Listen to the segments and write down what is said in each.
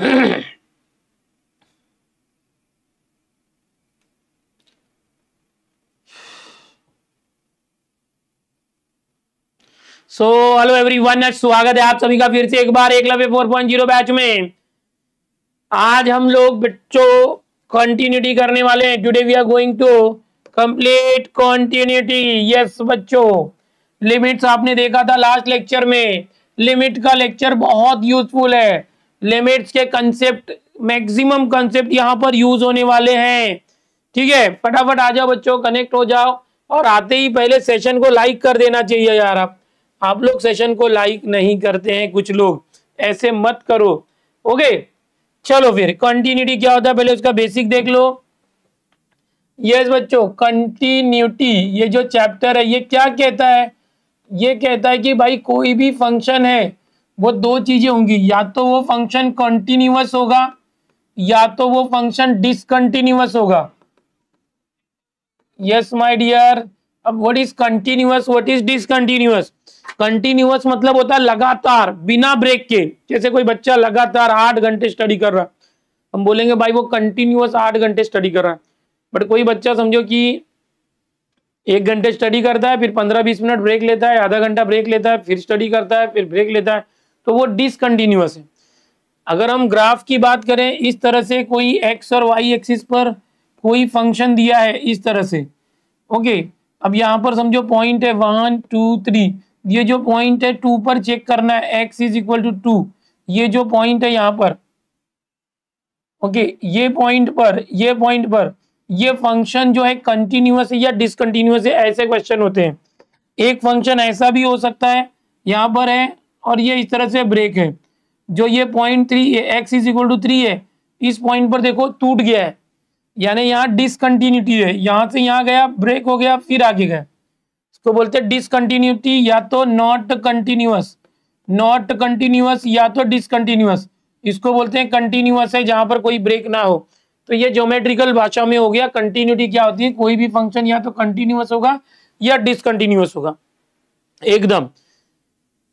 So hello everyone स्वागत है आप सभी का फिर से एक बार एक लवे फोर पॉइंट जीरो बैच में आज हम लोग बच्चों कंटिन्यूटी करने वाले हैं today we are going to complete continuity yes बच्चों लिमिट्स आपने देखा था लास्ट लेक्चर में लिमिट का लेक्चर बहुत यूजफुल है लिमिट्स के कंसेप्ट मैक्सिमम कंसेप्ट यहाँ पर यूज होने वाले हैं ठीक है फटाफट आ जाओ बच्चों कनेक्ट हो जाओ और आते ही पहले सेशन को लाइक कर देना चाहिए यार आप आप लोग सेशन को लाइक नहीं करते हैं कुछ लोग ऐसे मत करो ओके चलो फिर कंटिन्यूटी क्या होता है पहले उसका बेसिक देख लो यस बच्चों कंटिन्यूटी ये जो चैप्टर है ये क्या कहता है ये कहता है कि भाई कोई भी फंक्शन है वो दो चीजें होंगी या तो वो फंक्शन कंटिन्यूस होगा या तो वो फंक्शन डिसकंटिन्यूस होगा यस माय डियर अब what is continuous what is discontinuous continuous मतलब होता है लगातार बिना ब्रेक के जैसे कोई बच्चा लगातार आठ घंटे स्टडी कर रहा है हम बोलेंगे भाई वो कंटिन्यूस आठ घंटे स्टडी कर रहा है बट कोई बच्चा समझो कि एक घंटे स्टडी करता है फिर पंद्रह बीस मिनट ब्रेक लेता है आधा घंटा ब्रेक लेता है फिर स्टडी करता है फिर ब्रेक लेता है तो वो डिसकंटिन्यूस है अगर हम ग्राफ की बात करें इस तरह से कोई एक्स और वाई एक्सिस पर कोई फंक्शन दिया है इस तरह से ओके अब यहाँ पर समझो पॉइंट है वन टू थ्री ये जो पॉइंट है टू पर चेक करना है x is equal to two ये जो पॉइंट है यहाँ पर ओके ये पॉइंट पर ये पॉइंट पर ये फंक्शन जो है कंटिन्यूस है या डिसकंटिन्यूस है ऐसे क्वेश्चन होते हैं एक फंक्शन ऐसा भी हो सकता है यहाँ पर है और ये इस तरह से ब्रेक है जो ये पॉइंट थ्री है x is equal to three है इस पॉइंट पर देखो टूट गया है यानी यहाँ डिसकंटिन्यूटी है यहाँ से यहाँ गया ब्रेक हो गया फिर आगे गया इसको बोलते हैं डिसकंटिन्यूटी या तो नॉट कंटिन्यूस नॉट कंटिन्यूस या तो डिसकंटिन्यूस इसको बोलते हैं कंटिन्यूस है जहाँ पर कोई ब्रेक ना हो तो ये ज्योमेट्रिकल भाषा में हो गया कंटिन्यूटी क्या होती है कोई भी फंक्शन या तो कंटिन्यूस होगा या डिसकंटिन्यूस होगा एकदम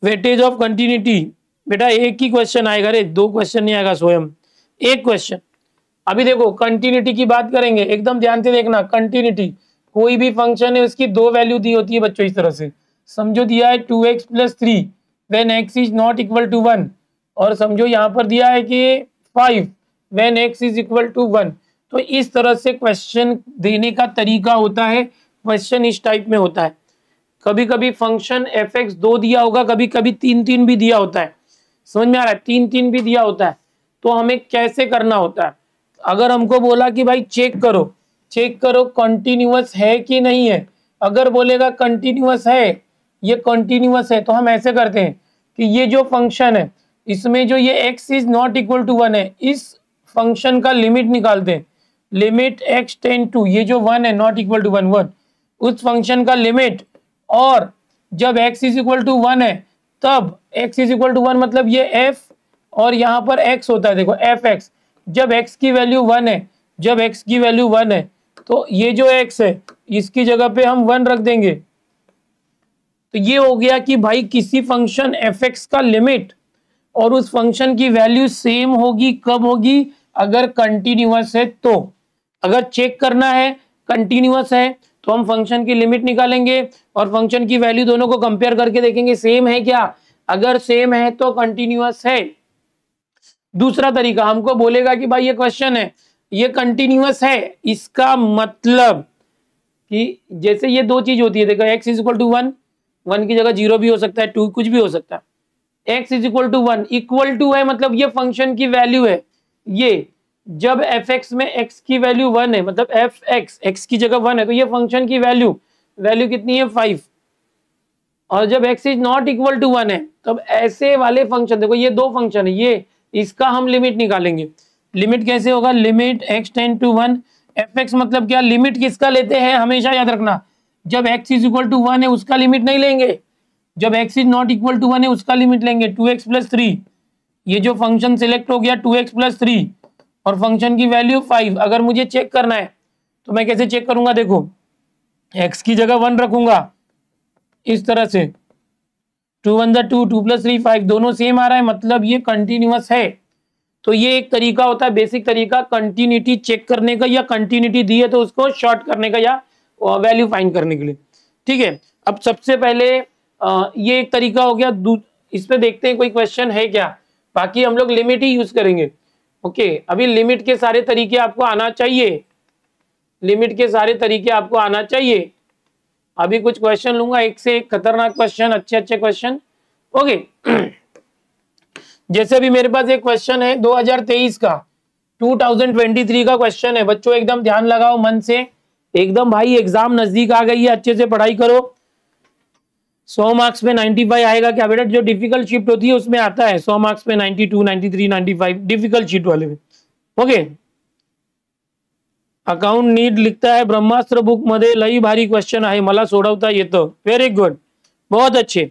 वेटेज ऑफ कंटिन्यूटी बेटा एक ही क्वेश्चन आएगा रे दो क्वेश्चन नहीं आएगा स्वयं एक क्वेश्चन अभी देखो कंटिन्यूटी की बात करेंगे एकदम ध्यान से देखना कंटिन्यूटी कोई भी फंक्शन है उसकी दो वैल्यू दी होती है बच्चों इस तरह से समझो दिया है two x plus three when x is not equal to one और समझो यहाँ पर दिया है कि five when x is equal to one तो इस तरह से क्वेश्चन देने का तरीका होता है क्वेश्चन इस टाइप में होता है कभी कभी फंक्शन एफ एक्स दो दिया होगा कभी कभी तीन तीन भी दिया होता है समझ में आ रहा है तीन तीन भी दिया होता है तो हमें कैसे करना होता है अगर हमको बोला कि भाई चेक करो चेक करो कंटिन्यूस है कि नहीं है अगर बोलेगा कंटिन्यूस है ये कंटिन्यूस है तो हम ऐसे करते हैं कि ये जो फंक्शन है इसमें जो ये x is not equal to one है इस फंक्शन का लिमिट निकालते हैं लिमिट एक्स टेन टू ये जो वन है not equal to one one उस फंक्शन का लिमिट और जब x is equal to one है तब x is equal to one मतलब ये f और यहाँ पर x होता है देखो एफ एक्स जब x की वैल्यू वन है जब x की वैल्यू वन है तो ये जो x है इसकी जगह पे हम वन रख देंगे तो ये हो गया कि भाई किसी फंक्शन एफ एक्स का लिमिट और उस फंक्शन की वैल्यू सेम होगी कब होगी अगर कंटिन्यूस है तो अगर चेक करना है कंटिन्यूस है तो हम फंक्शन की लिमिट निकालेंगे और फंक्शन की वैल्यू दोनों को कंपेयर करके देखेंगे सेम है क्या अगर सेम है तो कंटिन्यूस है दूसरा तरीका हमको बोलेगा कि भाई ये क्वेश्चन है ये कंटिन्यूस है इसका मतलब कि जैसे ये दो चीज होती है देखो x is equal to one one की जगह जीरो भी हो सकता है टू कुछ भी हो सकता है x is equal to one equal to है मतलब ये फंक्शन की वैल्यू है ये जब एफ एक्स में एक्स की वैल्यू वन है मतलब एफ एक्स एक्स की जगह वन है तो ये फंक्शन की वैल्यू वैल्यू कितनी है फाइव और जब x is not equal to one है तब ऐसे वाले फंक्शन देखो ये दो फंक्शन है ये इसका हम लिमिट निकालेंगे लिमिट कैसे होगा limit x ten to one f x मतलब क्या लिमिट किसका लेते हैं हमेशा याद रखना जब x is equal to one है उसका लिमिट नहीं लेंगे जब x is not equal to one है उसका लिमिट लेंगे टू एक्स प्लस थ्री ये जो फंक्शन सिलेक्ट हो गया टू एक्स प्लस थ्री और फंक्शन की वैल्यू फाइव अगर मुझे चेक करना है तो मैं कैसे चेक करूंगा देखो एक्स की जगह वन रखूंगा इस तरह से टू वन दू two two plus three five दोनों सेम आ रहा है मतलब ये कंटिन्यूस है तो ये एक तरीका होता है बेसिक तरीका कंटिन्यूटी चेक करने का या कंटिन्यूटी दी है तो उसको शॉर्ट करने का या वैल्यू फाइंड करने के लिए ठीक है अब सबसे पहले आ, ये एक तरीका हो गया इस पर देखते हैं कोई क्वेश्चन है क्या बाकी हम लोग लिमिट ही यूज करेंगे ओके अभी लिमिट के सारे तरीके आपको आना चाहिए लिमिट के सारे तरीके आपको आना चाहिए अभी कुछ क्वेश्चन लूंगा एक से एक खतरनाक क्वेश्चन अच्छे अच्छे क्वेश्चन ओके जैसे अभी मेरे पास एक क्वेश्चन है 2023 का 2023 का क्वेश्चन है बच्चों एकदम ध्यान लगाओ मन से एकदम भाई एग्जाम नजदीक आ गई है अच्छे से पढ़ाई करो सौ मार्क्स में नाइन्टी फाइव आएगा क्या बेटा जो डिफिकल्ट शिफ्ट होती है उसमें आता है सौ मार्क्स में ninety two ninety three ninety five difficult shift वाले में ओके अकाउंट नीड लिखता है ब्रह्मास्त्र बुक मध्य लई भारी क्वेश्चन आहे मला सोडवता तो वेरी गुड बहुत अच्छे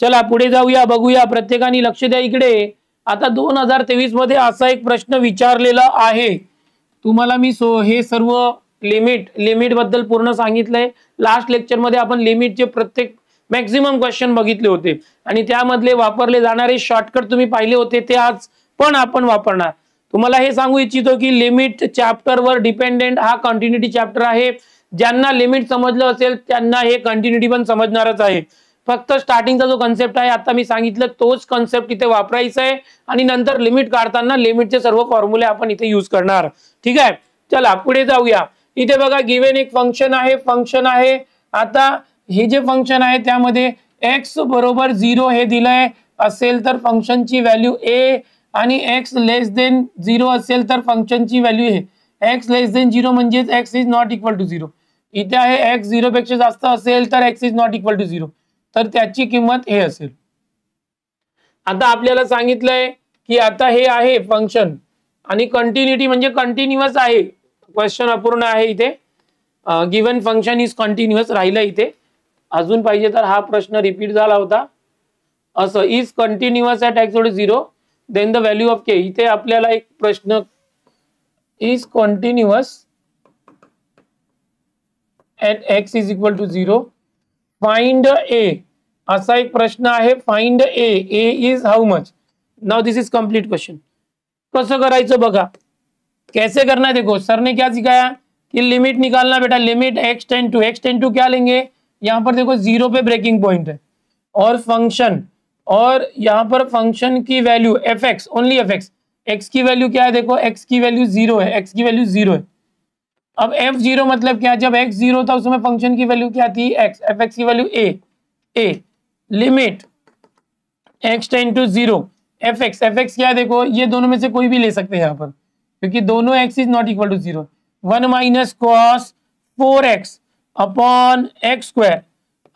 चला पुढे जाऊया बघूया प्रत्येकाने लक्ष द्या इकडे आता दोन हजार तेवीस मध्ये असा एक प्रश्न विचारलेला आहे तुम्हाला मी सो हे सर्व लिमिट लिमिट बद्दल पूर्ण सांगितलंय लास्ट लेक्चर मध्य अपन लिमिट के प्रत्येक मैक्सिम क्वेश्चन बगित होते आणि शॉर्टकट तुम्हें पाले होते आज पण तुम्हारा संगू इच्छित हे सांगू इच्छितो की लिमिट चॅप्टरवर डिपेंडेंट हा कंटिन्टी चैप्टर है ज्यांना लिमिट समझ असेल त्यांना हे कंटिन्युटी पण फक्त स्टार्टिंगचा जो कन्सेप्ट है आता मैं संगित तो कन्सेप्ट इतने इथे है नर लिमिट नंतर लिमिट के सर्व फॉर्म्युले अपन इतने यूज करना ठीक है चला पुढे जाऊया इथे बिवेन एक फंक्शन है फंक्शन है आता हे जे फंक्शन है एक्स बरबर जीरो हे दिलंय असेल तर फंक्शनची ए x less than zero function तर वैल्यू है x less than zero x is not equal to zero इतने है एक्स जीरो पेक्षा जास्त x is not equal to zero तर त्याची किंमत हे असेल आता आपल्याला सांगितलंय की आता हे आहे फंक्शन कंटिन्टी कंटिन्स है क्वेश्चन अपूर्ण है इतने गिवन फंक्शन इज कंटिन्युअस राहिलं इथे अजून पाहिजे हा प्रश्न रिपीट झाला होता असं इज कंटिन्युअस ॲट एक्झोड zero then the value of k इथे आपल्याला एक प्रश्न is continuous at x is equal to zero find a असा एक प्रश्न आहे find a a is how much now this is complete question कस कर बघा कैसे करना है देखो सर ने क्या सिखाया कि लिमिट निकालना बेटा limit x ten to x ten to क्या लेंगे यहाँ पर देखो जीरो पे ब्रेकिंग पॉइंट है और फंक्शन और यहाँ पर फंक्शन की value f x only f x x की वैल्यू क्या है देखो एक्स की वैल्यू जीरो है एक्स की वैल्यू जीरो है अब एफ जीरो मतलब क्या जब एक्स जीरो था उसमें फंक्शन की वैल्यू क्या थी एक्स एफ एक्स की value a a limit x ten to zero f x f x क्या है देखो ये दोनों में से कोई भी ले सकते हैं यहाँ पर क्योंकि दोनों x is not equal to zero one minus cos four x upon x square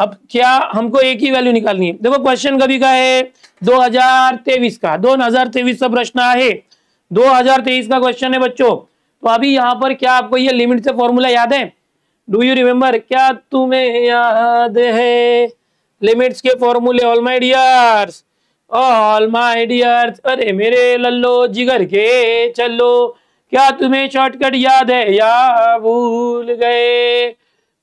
अब क्या हमको एक ही वैल्यू निकालनी है देखो क्वेश्चन कभी का है 2023 का 2023 का प्रश्न है 2023 का क्वेश्चन है बच्चों तो अभी यहाँ पर क्या आपको ये लिमिट से फॉर्मूला याद है डू यू रिमेम्बर क्या तुम्हें याद है लिमिट्स के फॉर्मूले all my dears all my dear अरे मेरे लल्लो जिगर के चलो क्या तुम्हें शॉर्टकट याद है या भूल गए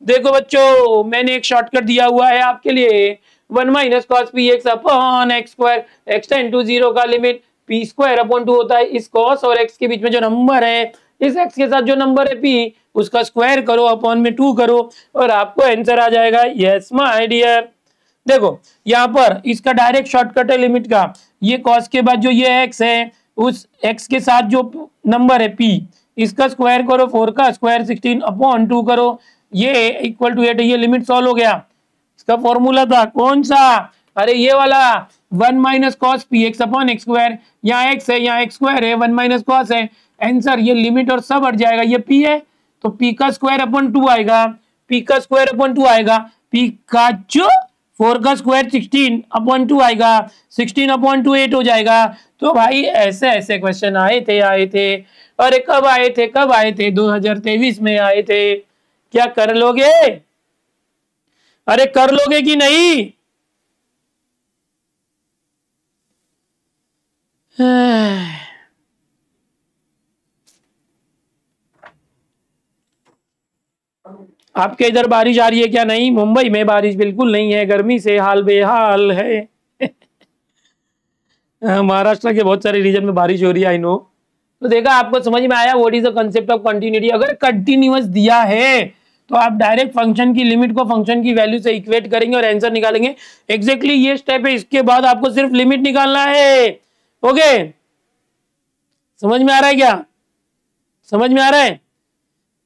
देखो बच्चों मैंने एक शॉर्टकट दिया हुआ है आपके लिए one minus cos p x upon x square x ten to zero का limit p square upon two होता है इस कॉस और एक्स के बीच में जो नंबर है इस एक्स के साथ जो नंबर है पी उसका स्क्वायर करो अपॉन में टू करो और आपको आंसर आ जाएगा यस माय डियर देखो यहाँ पर इसका डायरेक्ट शॉर्टकट है लिमिट का ये कॉस के बाद जो ये एक्स है उस एक्स के साथ जो नंबर है पी इसका स्क्वायर करो फोर का स्क्वायर सिक्सटीन अपॉन टू करो ये इक्वल टू एट ये लिमिट सॉल्व हो गया इसका फॉर्मूला था कौन सा अरे ये वाला one minus cos p x upon x square यहाँ एक्स है यहाँ एक्स स्क्वायर है वन माइनस कॉस है एंसर ये लिमिट और सब हट जाएगा ये पी है तो पी का स्क्वायर अपॉन टू आएगा पी का स्क्वायर अपॉन टू आएगा पी का जो फोर का स्क्वायर सिक्सटीन अपॉइंट टू आएगा सिक्सटीन अपॉइंट टू एट हो जाएगा तो भाई ऐसे ऐसे क्वेश्चन आए थे आए थे अरे कब आए थे कब आए थे दो हजार तेईस में आए थे क्या कर लोगे अरे कर लोगे कि नहीं हाँ। आपके इधर बारिश आ रही है क्या नहीं मुंबई में बारिश बिल्कुल नहीं है गर्मी से हाल बेहाल है महाराष्ट्र के बहुत सारे रीजन में बारिश हो रही है आई नो तो देखा आपको समझ में आया what is the concept of continuity अगर कंटिन्यूस दिया है तो आप डायरेक्ट फंक्शन की लिमिट को फंक्शन की वैल्यू से इक्वेट करेंगे और आंसर निकालेंगे एक्जेक्टली exactly ये स्टेप है इसके बाद आपको सिर्फ लिमिट निकालना है ओके समझ में आ रहा है क्या समझ में आ रहा है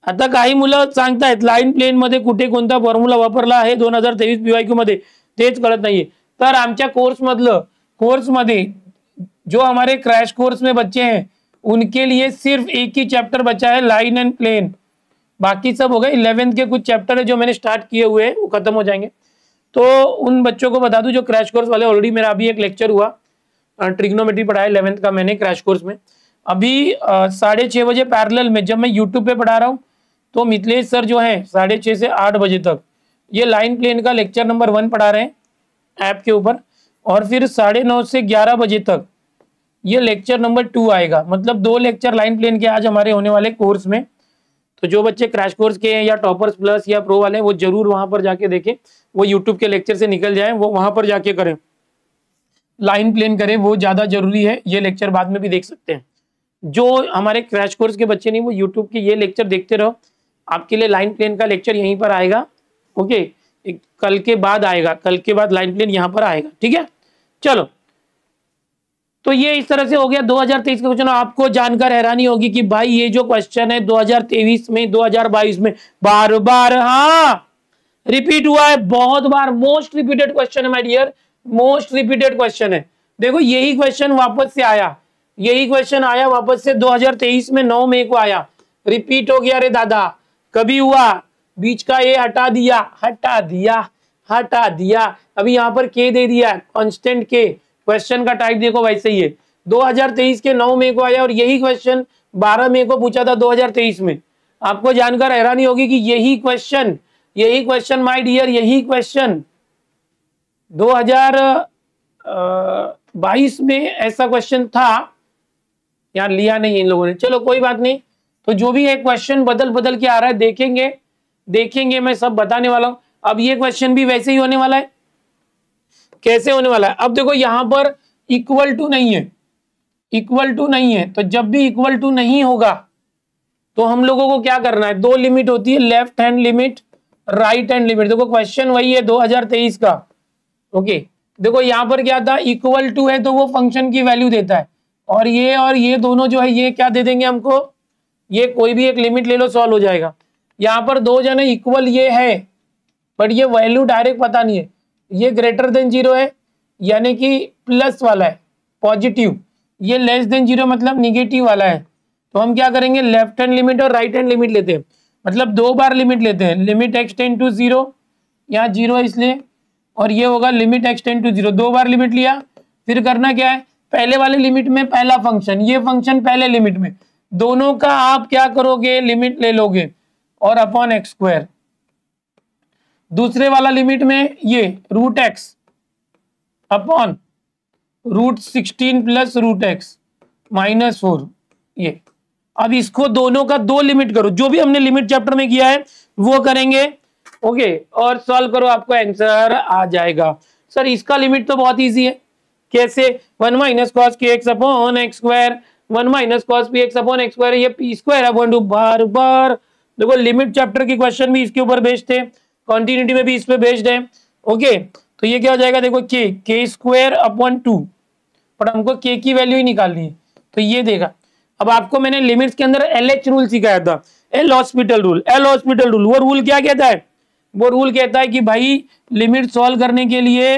आता का मुल संगता है लाइन प्लेन मे कुठे को फॉर्म्युला वापरला दोन हजार तेवीस बीवाईक्यू मध्ये कहत नहीं है तर कोर्स मधल कोर्स मध्ये जो हमारे क्रैश कोर्स में बच्चे हैं उनके लिए सिर्फ एक ही चैप्टर बचा है लाइन एंड प्लेन बाकी सब हो गए इलेवेंथ के कुछ चैप्टर है जो मैंने स्टार्ट किए हुए हैं वो खत्म हो जाएंगे तो उन बच्चों को बता दूं जो क्रैश कोर्स वाले ऑलरेडी मेरा अभी एक लेक्चर हुआ ट्रिग्नोमेट्री पढ़ा है इलेवेंथ का मैंने क्रैश कोर्स में अभी साढ़े छः बजे पैरल में जब मैं यूट्यूब पे पढ़ा रहा हूँ तो मिथिलेश सर जो है साढ़े छः से आठ बजे तक ये लाइन प्लेन का लेक्चर नंबर वन पढ़ा रहे हैं ऐप के ऊपर और फिर साढ़े नौ से ग्यारह बजे तक ये लेक्चर नंबर टू आएगा मतलब दो लेक्चर लाइन प्लेन के आज हमारे होने वाले कोर्स में तो जो बच्चे क्रैश कोर्स के हैं या टॉपर्स प्लस या प्रो वाले वो जरूर वहां पर जाके देखें वो यूट्यूब के लेक्चर से निकल जाए वो वहां पर जाके करें लाइन प्लेन करें वो ज़्यादा जरूरी है ये लेक्चर बाद में भी देख सकते हैं जो हमारे क्रैश कोर्स के बच्चे नहीं वो यूट्यूब के ये लेक्चर देखते रहो आपके लिए लाइन प्लेन का लेक्चर यहीं पर आएगा ओके कल के बाद आएगा कल के बाद लाइन प्लेन यहाँ पर आएगा ठीक है चलो तो ये इस तरह से हो गया 2023 का क्वेश्चन आपको जानकर हैरानी होगी कि भाई ये जो क्वेश्चन है 2023 में 2022 में बार बार हाँ रिपीट हुआ है बहुत बार मोस्ट रिपीटेड क्वेश्चन है my dear most repeated question है देखो यही क्वेश्चन वापस से आया यही क्वेश्चन आया वापस से 2023 में 9 मई को आया रिपीट हो गया अरे दादा कभी हुआ बीच का ए हटा दिया हटा दिया हटा दिया अभी यहाँ पर के दे दिया कॉन्स्टेंट के क्वेश्चन का टाइप देखो वैसे ही है 2023 के 9 मई को आया और यही क्वेश्चन 12 मई को पूछा था 2023 में आपको जानकर हैरानी होगी कि यही क्वेश्चन यही क्वेश्चन माय डियर यही क्वेश्चन 2022 में ऐसा क्वेश्चन था यार लिया नहीं इन लोगों ने चलो कोई बात नहीं तो जो भी है क्वेश्चन बदल बदल के आ रहा है देखेंगे देखेंगे मैं सब बताने वाला हूं अब ये क्वेश्चन भी वैसे ही होने वाला है कैसे होने वाला है अब देखो यहां पर इक्वल टू नहीं है इक्वल टू नहीं है तो जब भी इक्वल टू नहीं होगा तो हम लोगों को क्या करना है दो लिमिट होती है left hand limit right hand limit देखो क्वेश्चन वही है 2023 का ओके देखो यहां पर क्या था इक्वल टू है तो वो फंक्शन की वैल्यू देता है और ये और ये दोनों जो है ये क्या दे देंगे हमको ये कोई भी एक लिमिट ले लो सॉल्व हो जाएगा यहाँ पर दो जने इक्वल ये है बट ये वैल्यू डायरेक्ट पता नहीं है ये ग्रेटर देन जीरो है यानी कि प्लस वाला है पॉजिटिव ये लेस देन जीरो मतलब निगेटिव वाला है तो हम क्या करेंगे लेफ्ट हैंड लिमिट और राइट हैंड लिमिट लेते हैं मतलब दो बार लिमिट लेते हैं लिमिट एक्सटेंड टू जीरो यहाँ जीरो है इसलिए और ये होगा लिमिट एक्सटेंड टू जीरो दो बार लिमिट लिया फिर करना क्या है पहले वाले लिमिट में पहला फंक्शन ये फंक्शन पहले लिमिट में दोनों का आप क्या करोगे लिमिट ले लोगे और अपॉन एक्स स्क्वायर दूसरे वाला लिमिट में ये root x upon root sixteen plus root x minus four ये अब इसको दोनों का दो लिमिट करो जो भी हमने लिमिट चैप्टर में किया है वो करेंगे ओके और सॉल्व करो आपको आंसर आ जाएगा सर इसका लिमिट तो बहुत ईजी है कैसे one minus cos k x upon x square one minus cos p x upon x square ये पी स्क्वायर अपॉन टू बार बार देखो लिमिट चैप्टर के क्वेश्चन भी इसके ऊपर भेजते हैं कॉन्टिन्यूटी में भी इस पर भेजते हैं ओके तो ये क्या हो जाएगा देखो के के स्क्वायर अपॉन टू पर हमको के की वैल्यू ही निकालनी है तो ये देगा अब आपको मैंने लिमिट्स के अंदर एल एच रूल सिखाया था L hospital rule L hospital rule वो रूल क्या कहता है वो रूल कहता है कि भाई लिमिट सॉल्व करने के लिए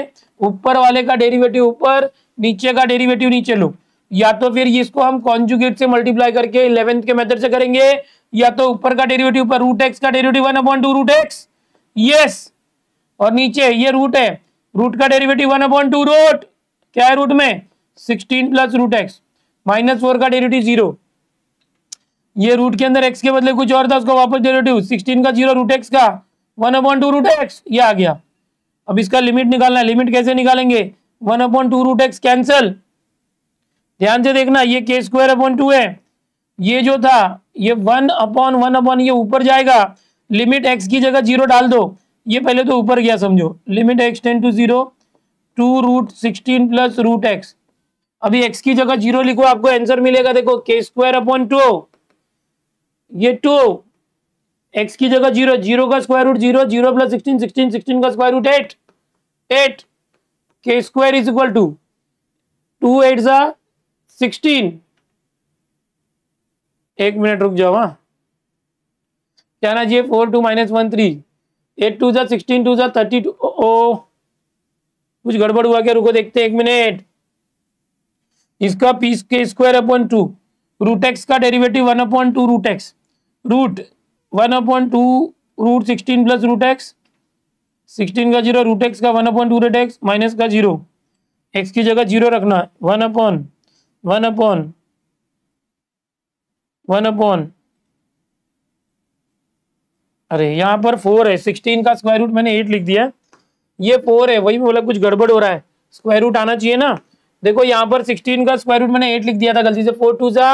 ऊपर वाले का डेरिवेटिव ऊपर नीचे का डेरिवेटिव नीचे लो या तो फिर इसको हम कॉन्जुगेट से मल्टीप्लाई करके इलेवेंथ के मेथड से करेंगे या तो ऊपर का डेरिवेटिव पर रूट एक्स का derivative one upon two root x yes और नीचे ये रूट है रूट का derivative one upon two root क्या है रूट में sixteen plus root x minus four का डेरिवेटिव जीरो ये रूट के अंदर एक्स के बदले कुछ और था उसको वापस डेरिवेटिव सिक्सटीन का जीरो रूट एक्स का one upon two root x ये आ गया अब इसका लिमिट निकालना है लिमिट कैसे निकालेंगे one upon two root x cancel ध्यान से देखना ये के स्क्वायर अपॉन टू है ये जो था ये वन अपॉन वन अपॉन ये ऊपर जाएगा लिमिट एक्स की जगह जीरो डाल दो ये पहले तो ऊपर गया समझो limit x ten to zero two root sixteen plus root x अभी एक्स की जगह जीरो लिखो आपको आंसर मिलेगा देखो के स्क्वायर अपॉन टू ये टू एक्स की जगह जीरो जीरो का square root zero zero plus sixteen sixteen sixteen का square root eight eight k square is equal to two eight सा सिक्सटीन एक मिनट रुक जाओ हाँ क्या ना जी four two minus one three eight two जा सिक्सटीन टू जा थर्टी टू ओ कुछ गड़बड़ हुआ क्या रुको देखते एक मिनट इसका पीस k square upon two root x का derivative one upon two root x root one upon two root sixteen plus root x sixteen का जीरो रूट एक्स का one upon two root x minus का zero x की जगह zero रखना one upon one upon one upon अरे यहां पर four है सिक्सटीन का स्क्वायर रूट मैंने एट लिख दिया ये फोर है वही बोला कुछ गड़बड़ हो रहा है स्क्वायर रूट आना चाहिए ना देखो यहां पर सिक्सटीन का स्क्वायर रूट मैंने एट लिख दिया था गलती से फोर टू सा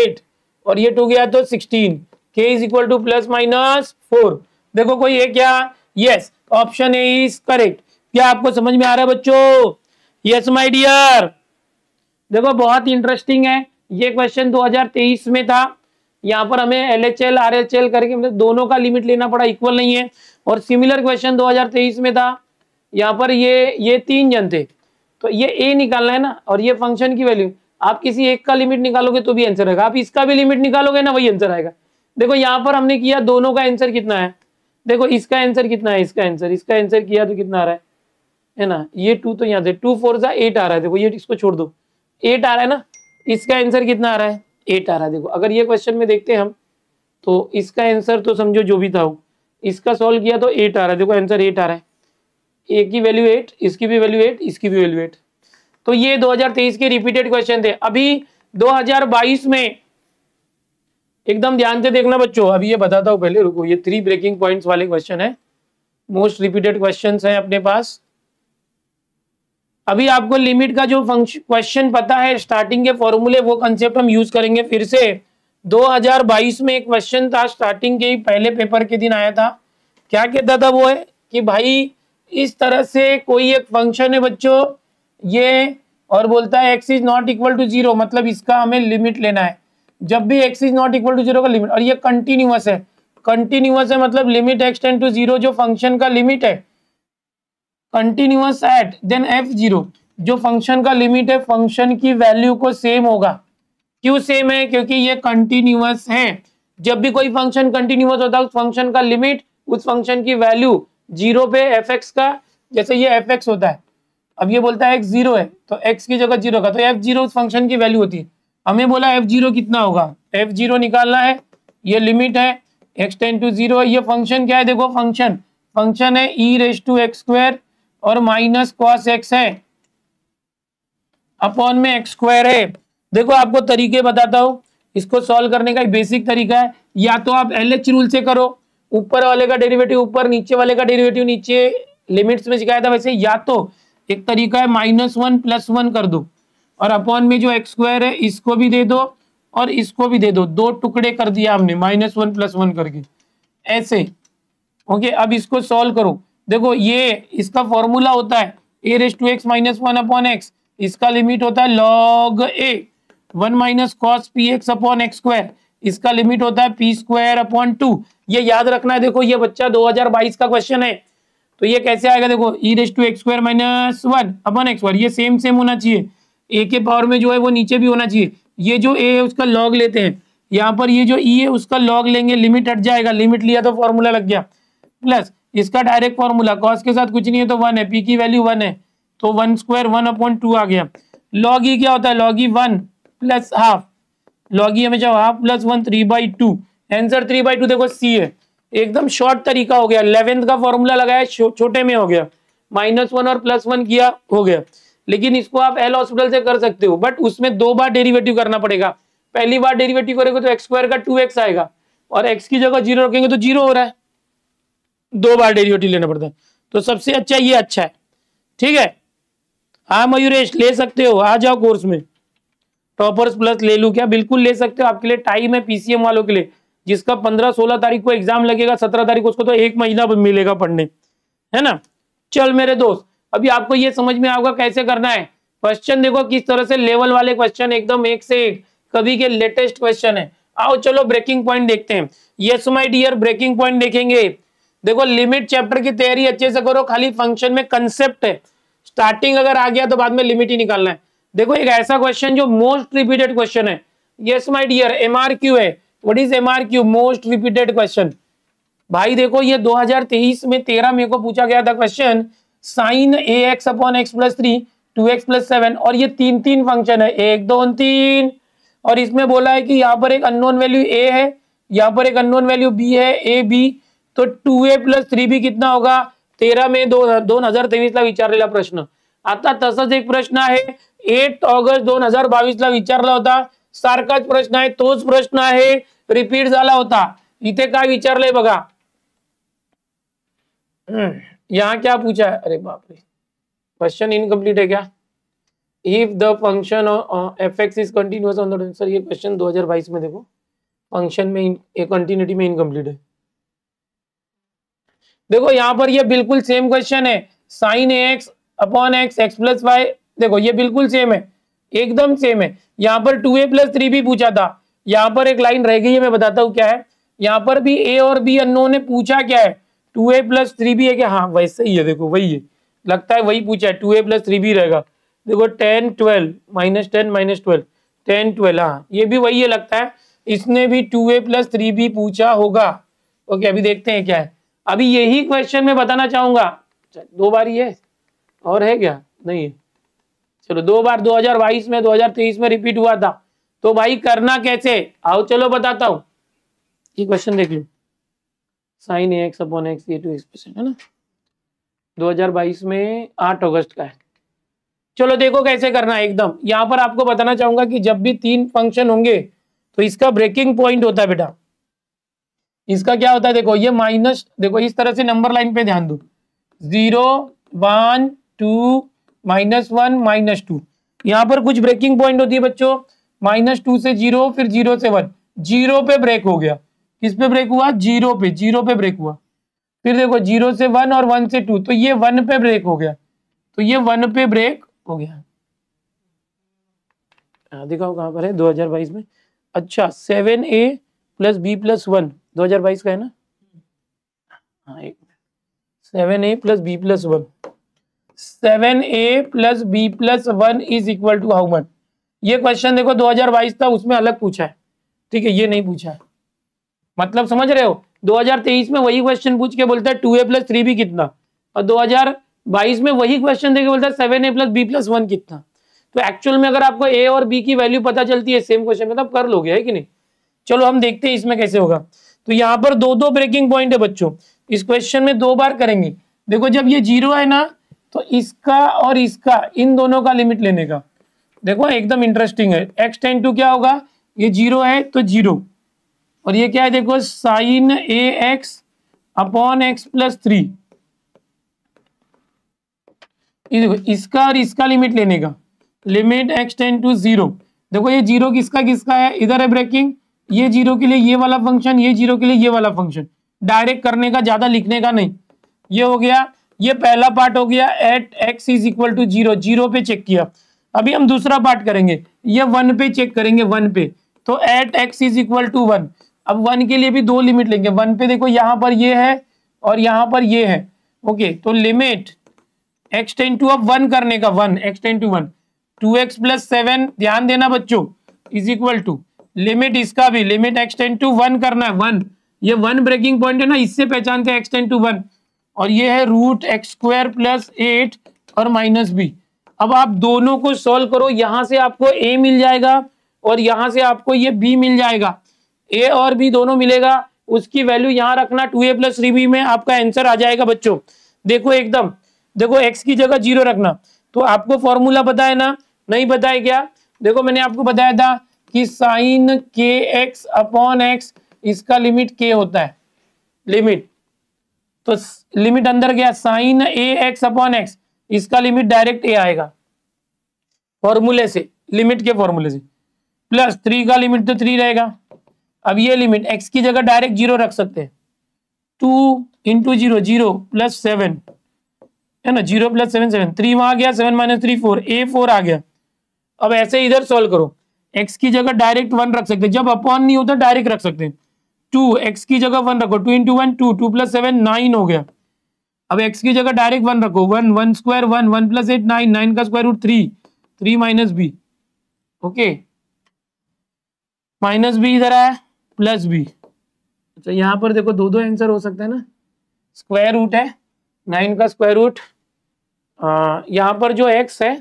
एट और ये टू गया तो sixteen k is equal to plus minus four देखो कोई है क्या yes option A is correct क्या आपको समझ में आ रहा है बच्चों यस माय डियर देखो बहुत इंटरेस्टिंग है ये क्वेश्चन 2023 में था यहाँ पर हमें L H L R H L करके मतलब दोनों का लिमिट लेना पड़ा इक्वल नहीं है और सिमिलर क्वेश्चन 2023 में था यहाँ पर ये ये तीन जन थे तो ये ए निकालना है ना और ये फंक्शन की वैल्यू आप किसी एक का लिमिट निकालोगे तो भी आंसर आएगा आप इसका भी लिमिट निकालोगे ना वही आंसर आएगा देखो यहाँ पर हमने किया दोनों का आंसर कितना है देखो इसका आंसर कितना है इसका आंसर इसका आंसर किया तो कितना आ रहा है है ना ये टू तो यहाँ से टू फोर सा एट आ रहा है देखो ये इसको छोड़ दो एट आ रहा है ना इसका आंसर कितना आ रहा है एट आ रहा है देखो अगर ये क्वेश्चन में देखते हैं हम तो इसका आंसर तो समझो जो भी था वो इसका सॉल्व किया तो एट आ रहा है देखो आंसर एट आ रहा है ए की वैल्यू एट इसकी भी वैल्यू एट इसकी भी वैल्यू एट तो ये 2023 के रिपीटेड क्वेश्चन थे अभी 2022 में एकदम ध्यान से देखना बच्चों अभी ये बताता हूँ पहले रुको ये थ्री ब्रेकिंग पॉइंट्स वाले क्वेश्चन है मोस्ट रिपीटेड क्वेश्चन है अपने पास अभी आपको लिमिट का जो फंक्शन क्वेश्चन पता है स्टार्टिंग के फॉर्मूले वो कंसेप्ट हम यूज करेंगे फिर से 2022 में एक क्वेश्चन था स्टार्टिंग के पहले पेपर के दिन आया था क्या कहता था वो है कि भाई इस तरह से कोई एक फंक्शन है बच्चों ये और बोलता है x is not equal to zero मतलब इसका हमें लिमिट लेना है जब भी x is not equal to zero का लिमिट और ये कंटिन्यूस है कंटिन्यूस है मतलब लिमिट एक्सटेंड टू जीरो जो फंक्शन का लिमिट है continuous at then f zero जो फंक्शन का लिमिट है फंक्शन की वैल्यू को सेम होगा क्यों सेम है क्योंकि ये कंटिन्यूस है जब भी कोई फंक्शन कंटिन्यूस होता है उस फंक्शन का लिमिट उस फंक्शन की वैल्यू जीरो पे एफ एक्स का जैसे ये एफ एक्स होता है अब ये बोलता है एक्स जीरो है तो एक्स की जगह जीरो का तो एफ जीरो उस फंक्शन की वैल्यू होती है हमें बोला एफ जीरो कितना होगा एफ जीरो निकालना है ये लिमिट है x ten to zero function क्या है देखो फंक्शन फंक्शन है e raise to x square और माइनस कॉस एक्स है अपॉन में एक्स स्क्वायर है देखो आपको तरीके बताता हूं इसको सॉल्व करने का बेसिक तरीका है या तो आप एल एच रूल से करो ऊपर वाले का डेरिवेटिव ऊपर नीचे वाले का डेरिवेटिव नीचे लिमिट्स में सिखाया था वैसे या तो एक तरीका है माइनस वन प्लस वन कर दो और अपॉन में जो एक्स स्क्वायर है इसको भी दे दो और इसको भी दे दो दो टुकड़े कर दिया हमने माइनस वन प्लस वन करके ऐसे ओके अब इसको सॉल्व करो देखो ये इसका फॉर्मूला होता है a raise to x minus one upon x इसका लिमिट होता है log a one minus cos p x upon x square इसका लिमिट होता है पी स्क्वायर अपॉन टू ये याद रखना है देखो ये बच्चा 2022 का क्वेश्चन है तो ये कैसे आएगा देखो e raise to x square minus one upon x square ये सेम सेम होना चाहिए ए के पावर में जो है वो नीचे भी होना चाहिए ये जो ए है उसका लॉग लेते हैं यहाँ पर ये जो ई e है उसका लॉग लेंगे लिमिट हट जाएगा लिमिट लिया तो फॉर्मूला लग गया प्लस इसका डायरेक्ट फॉर्मूला कॉस के साथ कुछ नहीं है तो वन है पी की वैल्यू वन है तो one square one upon two आ गया लॉग ई e क्या होता है log e one plus half log e हमेशा half plus one three by two answer three by two देखो सी है एकदम शॉर्ट तरीका हो गया इलेवेंथ का फॉर्मूला लगाया छोटे में हो गया माइनस वन और प्लस वन किया हो गया लेकिन इसको आप एल हॉस्पिटल से कर सकते हो बट उसमें दो बार डेरिवेटिव करना पड़ेगा पहली बार डेरिवेटिव करेगा तो एक्स स्क्वायर का टू एक्स आएगा और एक्स की जगह जीरो रखेंगे तो जीरो हो रहा है दो बार डेरिवेटिव लेना पड़ता है तो सबसे अच्छा ये अच्छा है ठीक है हाँ मयूरेश ले सकते हो आ जाओ कोर्स में टॉपर्स प्लस ले लू क्या बिल्कुल ले सकते हो आपके लिए टाइम है पीसीएम वालों के लिए जिसका पंद्रह सोलह तारीख को एग्जाम लगेगा सत्रह तारीख को उसको तो एक महीना मिलेगा पढ़ने है ना चल मेरे दोस्त अभी आपको ये समझ में आएगा कैसे करना है क्वेश्चन देखो किस तरह से लेवल वाले क्वेश्चन एकदम एक से एक कभी के लेटेस्ट क्वेश्चन है आओ चलो ब्रेकिंग पॉइंट देखते हैं yes my dear breaking point देखेंगे देखो लिमिट चैप्टर की तैयारी अच्छे से करो खाली फंक्शन में कंसेप्ट है स्टार्टिंग अगर आ गया तो बाद में लिमिट ही निकालना है देखो एक ऐसा क्वेश्चन जो मोस्ट रिपीटेड क्वेश्चन है यस माय डियर एमआरक्यू है what is MRQ most repeated question भाई देखो ये 2023 में 13 मे को पूछा गया था क्वेश्चन साइन ए x upon x plus three two x plus seven और ये तीन तीन फंक्शन है एक दो तीन और इसमें बोला है कि यहाँ पर एक अननोन वैल्यू ए है यहाँ पर एक अननोन वैल्यू बी है ए बी तो two a plus three b कितना होगा तेरा मे दोन दोन हजार तेवीस ला प्रश्न आता तसच एक प्रश्न है एट ऑगस्ट दोन हजार बावीस ला होता सारका प्रश्न है तो प्रश्न है रिपीट झाला होता इथे काय विचारलंय बघा हम्म. यहाँ क्या पूछा है अरे बाप रे क्वेश्चन इनकम्प्लीट है क्या if the function f x is continuous on the sir ये क्वेश्चन 2022 में देखो फंक्शन में कंटिन्यूटी में इनकम्प्लीट है देखो यहाँ पर ये बिल्कुल सेम क्वेश्चन है sine x upon X X plus Y देखो ये बिल्कुल सेम है एकदम सेम है यहाँ पर टू ए प्लस थ्री भी पूछा था यहाँ पर एक लाइन रह गई है मैं बताता हूँ क्या है यहाँ पर भी ए और बी अन्नो ने पूछा क्या है टू ए प्लस थ्री भी है क्या हाँ वैसे ही है देखो वही है लगता है वही पूछा है टू ए प्लस थ्री भी रहेगा देखो ten twelve minus ten minus twelve ten twelve हाँ ये भी वही है लगता है इसने भी टू ए प्लस थ्री भी पूछा होगा ओके अभी देखते हैं क्या है अभी यही क्वेश्चन में बताना चाहूंगा दो बार ये और है क्या नहीं है चलो दो बार 2022 में 2023 में रिपीट हुआ था तो भाई करना कैसे आओ चलो बताता हूं ये क्वेश्चन देख लो साइन एक्स अपॉन एक्स ये टू एक्स है ना 2022 में 8 अगस्त का है चलो देखो कैसे करना है एकदम यहां पर आपको बताना चाहूंगा कि जब भी तीन फंक्शन होंगे तो इसका ब्रेकिंग पॉइंट होता है बेटा इसका क्या होता है देखो ये माइनस देखो इस तरह से नंबर लाइन पे ध्यान दो zero one two minus one minus two यहाँ पर कुछ ब्रेकिंग पॉइंट होती है बच्चों माइनस टू से जीरो फिर जीरो से वन जीरो पे ब्रेक हो गया किस पे ब्रेक हुआ जीरो पे जीरो पे ब्रेक हुआ फिर देखो जीरो से वन और वन से टू तो ये वन पे ब्रेक हो गया तो ये वन पे ब्रेक हो गया हाँ, दिखाओ कहाँ पर है बाईस में अच्छा सेवन ए प्लस बी प्लस वन दो हजार बाईस का है ना हाँ, seven A plus B plus one seven A plus B plus one is equal to how much ये क्वेश्चन देखो 2022 था उसमें अलग पूछा है ठीक है ये नहीं पूछा है मतलब समझ रहे हो 2023 में वही क्वेश्चन पूछ के बोलता है टू ए प्लस थ्री भी कितना और 2022 में वही क्वेश्चन देके बोलता है सेवन ए प्लस बी प्लस वन कितना तो एक्चुअल में अगर आपको ए और बी की वैल्यू पता चलती है सेम क्वेश्चन में तो आप कर लोगे है कि नहीं चलो हम देखते हैं इसमें कैसे होगा तो यहाँ पर दो दो ब्रेकिंग पॉइंट है बच्चों इस क्वेश्चन में दो बार करेंगे देखो जब ये जीरो है ना तो इसका और इसका इन दोनों का लिमिट लेने का देखो एकदम इंटरेस्टिंग है एक्स टेन टू क्या होगा ये जीरो है तो जीरो और ये क्या है देखो साइन ए x upon x plus three देखो इसका और इसका लिमिट लेने का limit x ten to zero देखो ये जीरो किसका किसका है इधर है ब्रेकिंग ये जीरो के लिए ये वाला फंक्शन ये जीरो के लिए ये वाला फंक्शन डायरेक्ट करने का ज्यादा लिखने का नहीं ये हो गया ये पहला पार्ट हो गया at x is equal to zero zero पे चेक किया अभी हम दूसरा पार्ट करेंगे ये वन पे चेक करेंगे वन पे तो at x is equal to one अब वन के लिए भी दो लिमिट लेंगे वन पे देखो यहाँ पर ये है और यहाँ पर ये है ओके तो लिमिट एक्स टेन टू अब वन करने का one x ten to one two x plus seven ध्यान देना बच्चों इज इक्वल टू लिमिट इसका भी लिमिट एक्सटेंड टू वन करना है वन ये वन ब्रेकिंग पॉइंट है ना इससे पहचानते हैं एक्सटेंड टू वन और ये है root x square plus eight और माइनस बी अब आप दोनों को सॉल्व करो यहां से आपको ए मिल जाएगा और यहां से आपको ये बी मिल जाएगा ए और बी दोनों मिलेगा उसकी वैल्यू यहाँ रखना two a plus three b में आपका आंसर आ जाएगा बच्चों देखो एकदम देखो एक्स की जगह जीरो रखना तो आपको फॉर्मूला पता है ना नहीं बताया क्या देखो मैंने आपको बताया था कि sine k x upon x इसका लिमिट के होता है लिमिट तो लिमिट अंदर गया साइन ए एक्स अपॉन एक्स इसका लिमिट डायरेक्ट ए आएगा फॉर्मूले से लिमिट के फॉर्मूले से प्लस थ्री का लिमिट तो थ्री रहेगा अब ये लिमिट एक्स की जगह डायरेक्ट जीरो रख सकते हैं two into zero zero plus seven है ना zero plus seven seven three वहां गया seven minus three four a four आ गया अब ऐसे इधर सॉल्व करो एक्स की जगह डायरेक्ट वन रख सकते हैं जब अपॉन नहीं होता डायरेक्ट रख सकते टू एक्स की जगह वन रखो two into one two two plus seven nine हो गया अब एक्स की जगह डायरेक्ट वन रखो one one square one one plus eight nine nine का square root three three minus b okay minus B इधर आया प्लस बी अच्छा यहाँ पर देखो दो दो आंसर हो सकते हैं ना स्क्वायर रूट है नाइन का स्क्वायर रूट यहाँ पर जो एक्स है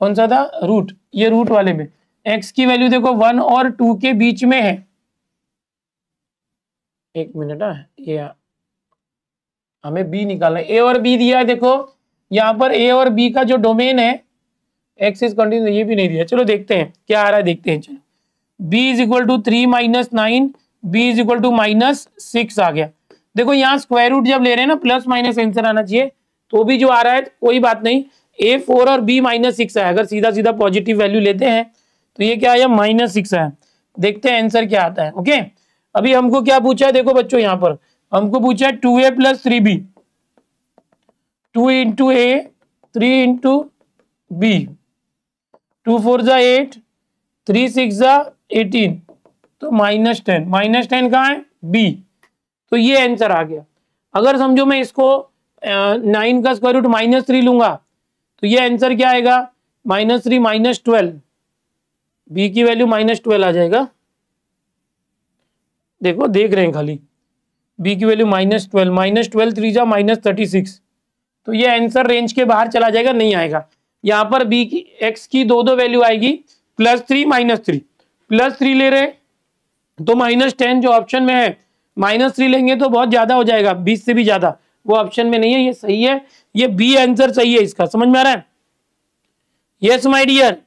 कौन सा था रूट ये रूट वाले में एक्स की वैल्यू देखो वन और टू के बीच में है एक मिनट हाँ, हमें बी निकालना है ए और बी दिया है देखो यहाँ पर ए और बी का जो डोमेन है एक्स इज कंटिन्यू ये भी नहीं दिया चलो देखते हैं क्या आ रहा है देखते हैं चलो b is equal to three minus nine b is equal to minus six आ गया देखो यहाँ स्क्वायर रूट जब ले रहे हैं ना प्लस माइनस आंसर आना चाहिए तो भी जो आ रहा है कोई बात नहीं ए फोर और बी माइनस सिक्स है अगर सीधा सीधा पॉजिटिव वैल्यू लेते हैं तो ये क्या आया माइनस सिक्स है देखते हैं आंसर क्या आता है ओके अभी हमको क्या पूछा है देखो बच्चों यहाँ पर हमको पूछा है two a plus three b two into a three into b two four जा एट थ्री सिक्स जा एटीन तो माइनस टेन माइनस टेन कहाँ है बी तो ये आंसर आ गया अगर समझो मैं इसको नाइन का स्क्वायर रूट माइनस थ्री लूंगा तो ये आंसर क्या आएगा minus three minus twelve b की वैल्यू माइनस ट्वेल्व आ जाएगा देखो देख रहे हैं खाली बी की value minus twelve minus twelve three जा माइनस थर्टी सिक्स तो ये आंसर रेंज के बाहर चला जाएगा नहीं आएगा यहाँ पर बी की एक्स की दो दो वैल्यू आएगी plus three minus three plus three ले रहे तो माइनस टेन जो ऑप्शन में है माइनस थ्री लेंगे तो बहुत ज़्यादा हो जाएगा बीस से भी ज़्यादा वो ऑप्शन में नहीं है ये सही है ये बी आंसर सही है इसका समझ में आ रहा है यस माई डियर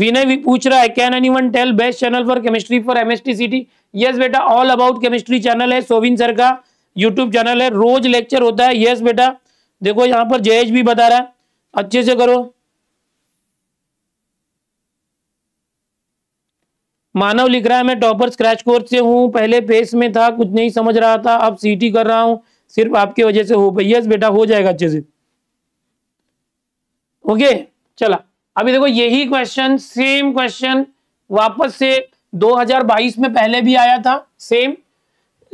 विनय भी पूछ रहा है can anyone tell best channel for chemistry for MST city yes बेटा ऑल अबाउट केमिस्ट्री चैनल है सोविन सर का यूट्यूब चैनल है रोज लेक्चर होता है यस बेटा देखो यहाँ पर जयेश भी बता रहा है अच्छे से करो मानव लिख रहा है मैं टॉपर स्क्रैच कोर्स से हूँ पहले पेस में था कुछ नहीं समझ रहा था अब सीटी कर रहा हूँ सिर्फ आपके वजह से हो पाई यस बेटा हो जाएगा अच्छे से ओके चला अभी देखो यही क्वेश्चन सेम क्वेश्चन वापस से 2022 में पहले भी आया था सेम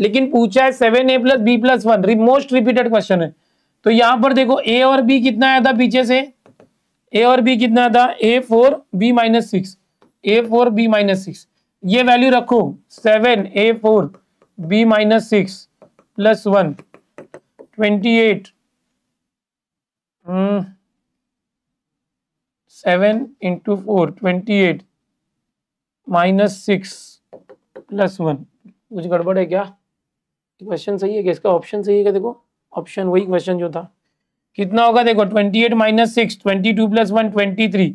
लेकिन पूछा है सेवन ए plus B plus one most repeated question है तो यहां पर देखो ए और बी कितना आया था पीछे से ए और बी कितना था A four B minus six A four B minus six ये वैल्यू रखो seven A four B minus six plus one twenty eight seven into four twenty eight minus six plus one कुछ गड़बड़ है क्या question सही है क्या इसका ऑप्शन सही है क्या देखो ऑप्शन वही क्वेश्चन जो था कितना होगा देखो twenty eight minus six twenty two plus one twenty three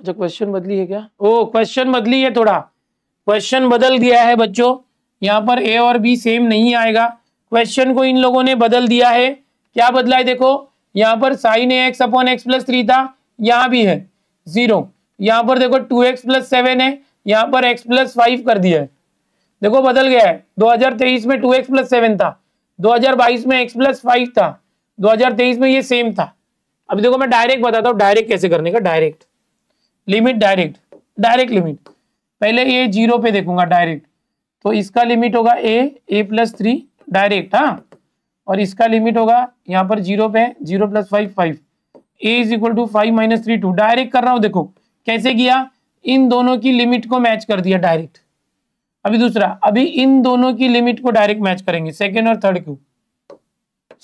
अच्छा क्वेश्चन बदली है क्या ओ क्वेश्चन बदली है थोड़ा क्वेश्चन बदल गया है बच्चों यहाँ पर ए और बी सेम नहीं आएगा क्वेश्चन को इन लोगों ने बदल दिया है क्या बदला है देखो यहाँ पर साइन ए x upon x plus three था यहाँ भी है जीरो यहाँ पर देखो टू एक्स प्लस सेवन है यहाँ पर एक्स प्लस फाइव कर दिया है देखो बदल गया है 2023 में एक्स प्लस सेवन था 2022 में एक्स प्लस फाइव था 2023 में ये सेम था अभी देखो मैं डायरेक्ट बताता हूँ डायरेक्ट कैसे करने का direct limit direct direct limit पहले ये जीरो पे देखूंगा डायरेक्ट तो इसका लिमिट होगा A A plus three direct हाँ और इसका लिमिट होगा यहाँ पर जीरो पे zero plus five five A is equal to five minus three two direct कर रहा हूं देखो कैसे किया इन दोनों की लिमिट को मैच कर दिया डायरेक्ट अभी दूसरा अभी इन दोनों की लिमिट को डायरेक्ट मैच करेंगे सेकेंड और थर्ड क्यू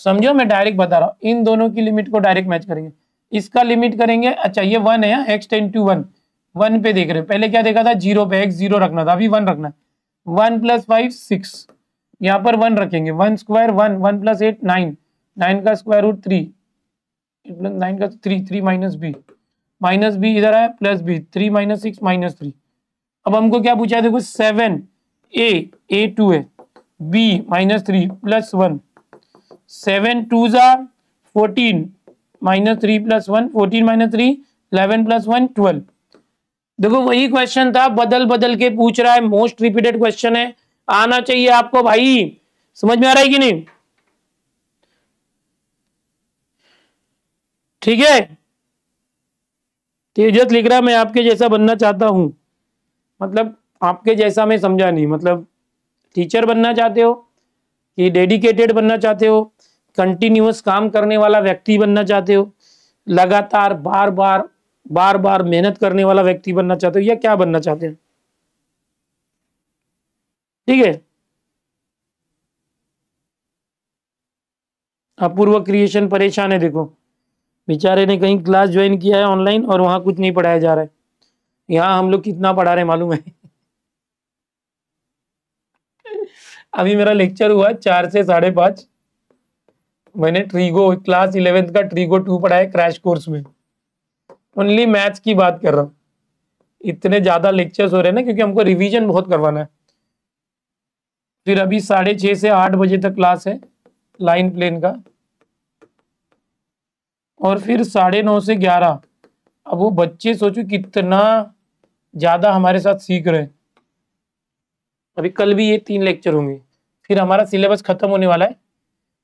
समझो मैं डायरेक्ट बता रहा हूँ इन दोनों की लिमिट को डायरेक्ट मैच करेंगे इसका लिमिट करेंगे अच्छा ये वन है x ten to one one पे देख रहे हो पहले क्या देखा था जीरो पे एक्स जीरो रखना था अभी वन रखना वन प्लस फाइव सिक्स यहाँ पर वन रखेंगे one square one one plus eight nine nine का square root three plus nine का three three minus B minus B इधर आया plus B three minus six minus three अब हमको क्या पूछा है देखो सेवन ए ए टू है B minus three plus one seven two ज़ा fourteen minus three plus one fourteen minus three eleven plus one twelve देखो वही क्वेश्चन था बदल बदल के पूछ रहा है मोस्ट रिपीटेड क्वेश्चन है आना चाहिए आपको भाई समझ में आ रहा है कि नहीं ठीक है तेजत लिख रहा मैं आपके जैसा बनना चाहता हूं मतलब आपके जैसा मैं समझा नहीं मतलब टीचर बनना चाहते हो कि डेडिकेटेड बनना चाहते हो कंटिन्यूस काम करने वाला व्यक्ति बनना चाहते हो लगातार बार बार बार बार मेहनत करने वाला व्यक्ति बनना चाहते हो या क्या बनना चाहते हैं ठीक है अपूर्व क्रिएशन परेशान है देखो बेचारे ने कहीं क्लास ज्वाइन किया है ऑनलाइन और वहां कुछ नहीं पढ़ाया जा रहा है यहाँ हम लोग कितना पढ़ा रहे मालूम है अभी मेरा लेक्चर हुआ चार से साढ़े पांच मैंने ट्रीगो क्लास इलेवेंथ का ट्रीगो टू पढ़ा है क्रैश कोर्स में ओनली मैथ्स की बात कर रहा हूँ इतने ज़्यादा लेक्चर्स हो रहे हैं ना क्योंकि हमको रिवीजन बहुत करवाना है फिर अभी साढ़े छः से आठ बजे तक क्लास है लाइन प्लेन का और फिर साढ़े नौ से ग्यारह अब वो बच्चे सोचो कितना ज़्यादा हमारे साथ सीख रहे हैं अभी कल भी ये तीन लेक्चर होंगे फिर हमारा सिलेबस खत्म होने वाला है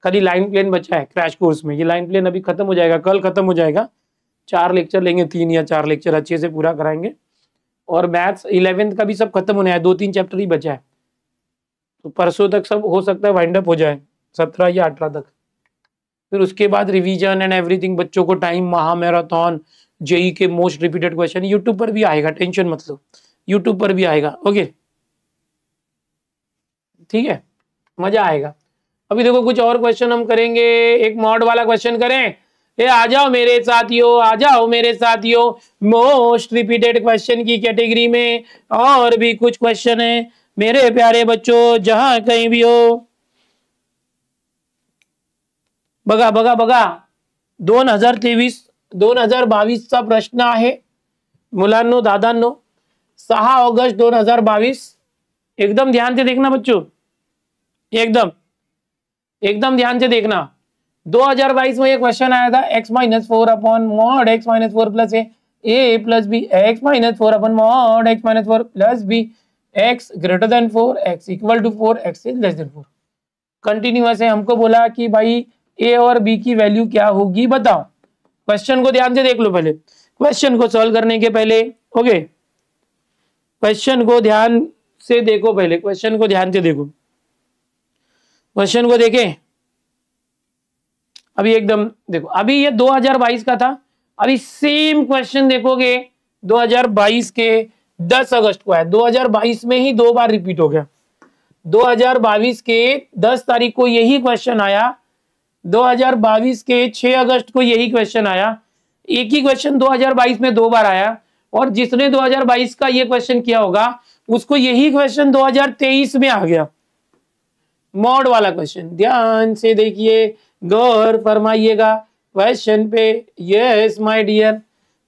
खाली लाइन प्लेन बचा है क्रैश कोर्स में ये लाइन प्लेन अभी खत्म हो जाएगा कल खत्म हो जाएगा चार लेक्चर लेंगे तीन या चार लेक्चर अच्छे से पूरा कराएंगे और मैथ्स इलेवेंथ का भी सब खत्म होने है दो तीन चैप्टर ही बचा है तो परसों तक सब हो सकता है वाइंड अप हो जाए सत्रह या अठारह तक फिर उसके बाद रिवीजन एंड एवरीथिंग बच्चों को टाइम महामैराथन जेई के मोस्ट रिपीटेड क्वेश्चन यूट्यूब पर भी आएगा टेंशन मतलब यूट्यूब पर भी आएगा ओके ठीक है मजा आएगा अभी देखो कुछ और क्वेश्चन हम करेंगे एक मॉड वाला क्वेश्चन करें ए आ जाओ मेरे साथियों आ जाओ मेरे साथियों मोस्ट रिपीटेड क्वेश्चन की कैटेगरी में और भी कुछ क्वेश्चन है मेरे प्यारे बच्चों जहां कहीं भी हो बगा बगा बगा दोन हजार तेवीस दोन हजार का प्रश्न है मुलानो दादानो सहा ऑगस्ट दोन हजार बावीस एकदम ध्यान से देखना बच्चों एकदम एकदम ध्यान से देखना 2022 में ये क्वेश्चन आया था x minus four upon mod X minus four plus A A plus B X minus four upon mod X minus four plus B X greater than four X equal to four X is less than four continuous है हमको बोला कि भाई ए और B की value क्या होगी बताओ क्वेश्चन को ध्यान से देख लो पहले क्वेश्चन को सॉल्व करने के पहले ओके क्वेश्चन को ध्यान से देखो पहले क्वेश्चन को ध्यान से देखो क्वेश्चन को देखें अभी एकदम देखो अभी ये 2022 का था अभी सेम क्वेश्चन देखोगे 2022 के 10 अगस्त को है 2022 में ही दो बार रिपीट हो गया 2022 के 10 तारीख को यही क्वेश्चन आया 2022 के 6 अगस्त को यही क्वेश्चन आया एक ही क्वेश्चन 2022 में दो बार आया और जिसने 2022 का ये क्वेश्चन किया होगा उसको यही क्वेश्चन 2023 में आ गया मॉड वाला क्वेश्चन ध्यान से देखिए गौर फरमाइएगा क्वेश्चन पे यस माय डियर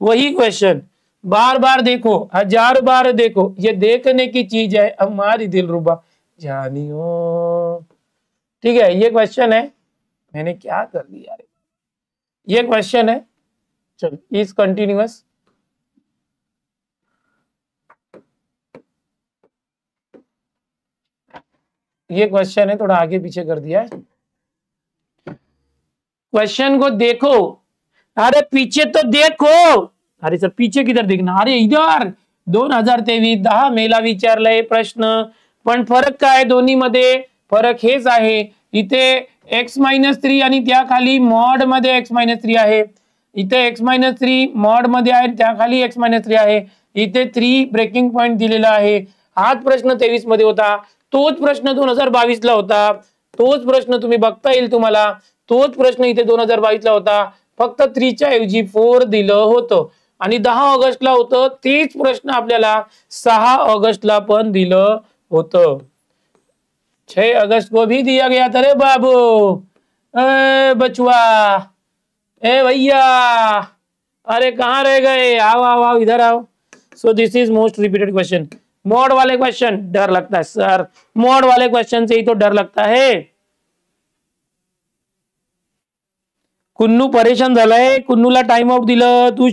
वही क्वेश्चन बार बार देखो हजार बार देखो ये देखने की चीज है हमारी दिल रुबा जानियो ठीक है ये क्वेश्चन है मैंने क्या कर दिया ये क्वेश्चन है चल इज कंटिन्यूस ये क्वेश्चन है थोड़ा आगे पीछे कर दिया है क्वेश्चन को देखो अरे पीछे तो देखो अरे सर पीछे किधर देखना अरे इधर दोन हजार तेवीस दहा मेला विचारलाय प्रश्न पण फरक काय दोन्हीमध्ये फरक हेच आहे एक्स मायनस थ्री खाली मॉड मध्य एक्स माइनस थ्री है इथे एक्स माइनस थ्री मॉड मध्य खाली एक्स माइनस थ्री है इतने थ्री ब्रेकिंग पॉइंट दिलेला है हाच प्रश्न तेवीस मध्य होता तो प्रश्न दोन हजार बावीस होता तोच प्रश्न तुम्हें बगता तुम्हारा तो प्रश्न इथे दोन हजार बाईस होता फक्त थ्रीच्या ऐवजी फोर दिल होतं आणि दहा ऑगस्टला होतं तेच प्रश्न आपल्याला सहा ऑगस्टला पण दिलं होतं छह अगस्त को भी दिया गया था बाबू ए बचुआ ए भैया अरे कहाँ रह गए आओ आओ आओ इधर आओ so this is most repeated question mod वाले क्वेश्चन डर लगता है सर मोड वाले क्वेश्चन से ही तो डर लगता है कुन्नू परेशान झालाय कुन्नूला टाइम आउट दिल तू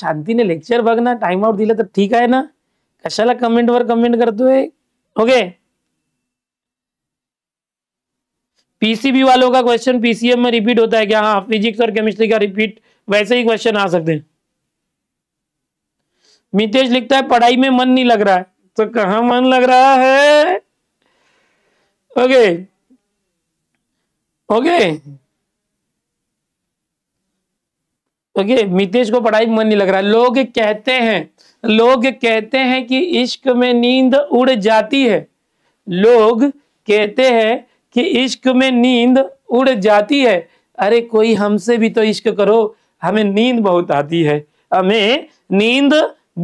शांति ने लेक्चर बगना टाइम आउट दिल तो ठीक है ना कशाला कमेंट वर कमेंट करतोय ओके पीसीबी वालों का क्वेश्चन पीसीएम में रिपीट होता है क्या हाँ फिजिक्स और केमिस्ट्री का रिपीट वैसे ही क्वेश्चन आ सकते हैं मितेश लिखता है पढ़ाई में मन नहीं लग रहा है तो कहा मन लग रहा है ओके ओके ओके मितेश को पढ़ाई मन नहीं लग रहा लोग कहते हैं लोग कहते हैं कि इश्क में नींद उड़ जाती है लोग कहते हैं कि इश्क में नींद उड़ जाती है अरे कोई हमसे भी तो इश्क करो हमें नींद बहुत आती है हमें नींद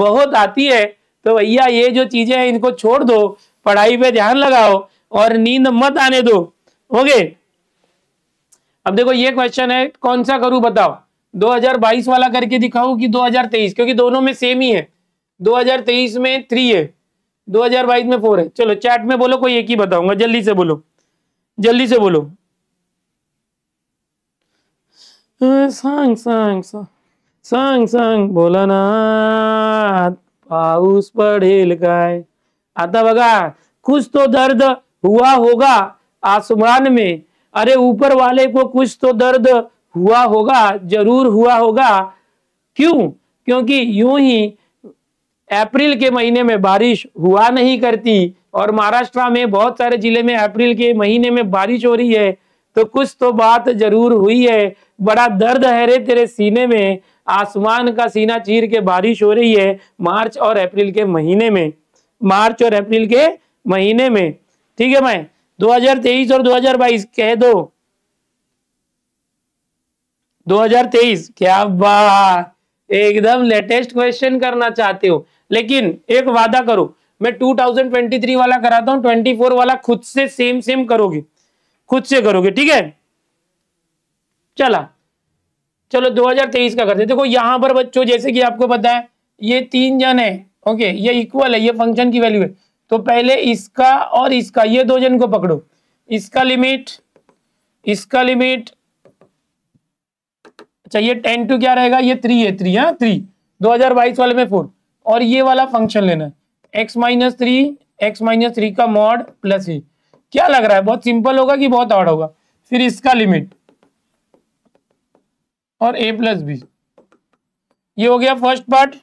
बहुत आती है तो भैया ये जो चीजें हैं इनको छोड़ दो पढ़ाई पे ध्यान लगाओ और नींद मत आने दो ओके अब देखो ये क्वेश्चन है कौन सा करूं बताओ 2022 वाला करके दिखाऊं कि 2023 क्योंकि दोनों में सेम ही है 2023 में थ्री है 2022 में फोर है चलो चैट में बोलो कोई एक ही बताऊंगा जल्दी से बोलो जल्दी से बोलो सांग सांग सांग सांग बोला ना पाउस पडेल काय आता बगा कुछ तो दर्द हुआ होगा आसमान में अरे ऊपर वाले को कुछ तो दर्द हुआ होगा जरूर हुआ होगा क्यों क्योंकि यूं ही अप्रैल के महीने में बारिश हुआ नहीं करती और महाराष्ट्र में बहुत सारे जिले में अप्रैल के महीने में बारिश हो रही है तो कुछ तो बात जरूर हुई है बड़ा दर्द है रे तेरे सीने में आसमान का सीना चीर के बारिश हो रही है मार्च और अप्रैल के महीने में मार्च और अप्रैल के महीने में ठीक है मैं 2023 और 2022 कह दो 2023 क्या बात एकदम लेटेस्ट क्वेश्चन करना चाहते हो लेकिन एक वादा करो मैं 2023 वाला कराता हूं 24 वाला खुद से सेम सेम करोगे खुद से करोगे ठीक है चला चलो 2023 का करते देखो यहां पर बच्चों जैसे कि आपको पता है ये तीन जन है ओके ये इक्वल है ये फंक्शन की वैल्यू है तो पहले इसका और इसका ये दो जन को पकड़ो इसका लिमिट इसका लिमिट अच्छा ये टेन टू क्या रहेगा ये थ्री है थ्री हाँ थ्री दो हजार बाईस वाले में फोर और ये वाला फंक्शन लेना है X minus three X minus three का मॉड प्लस ए क्या लग रहा है बहुत सिंपल होगा कि बहुत हार्ड होगा फिर इसका लिमिट और ए प्लस बी ये हो गया फर्स्ट पार्ट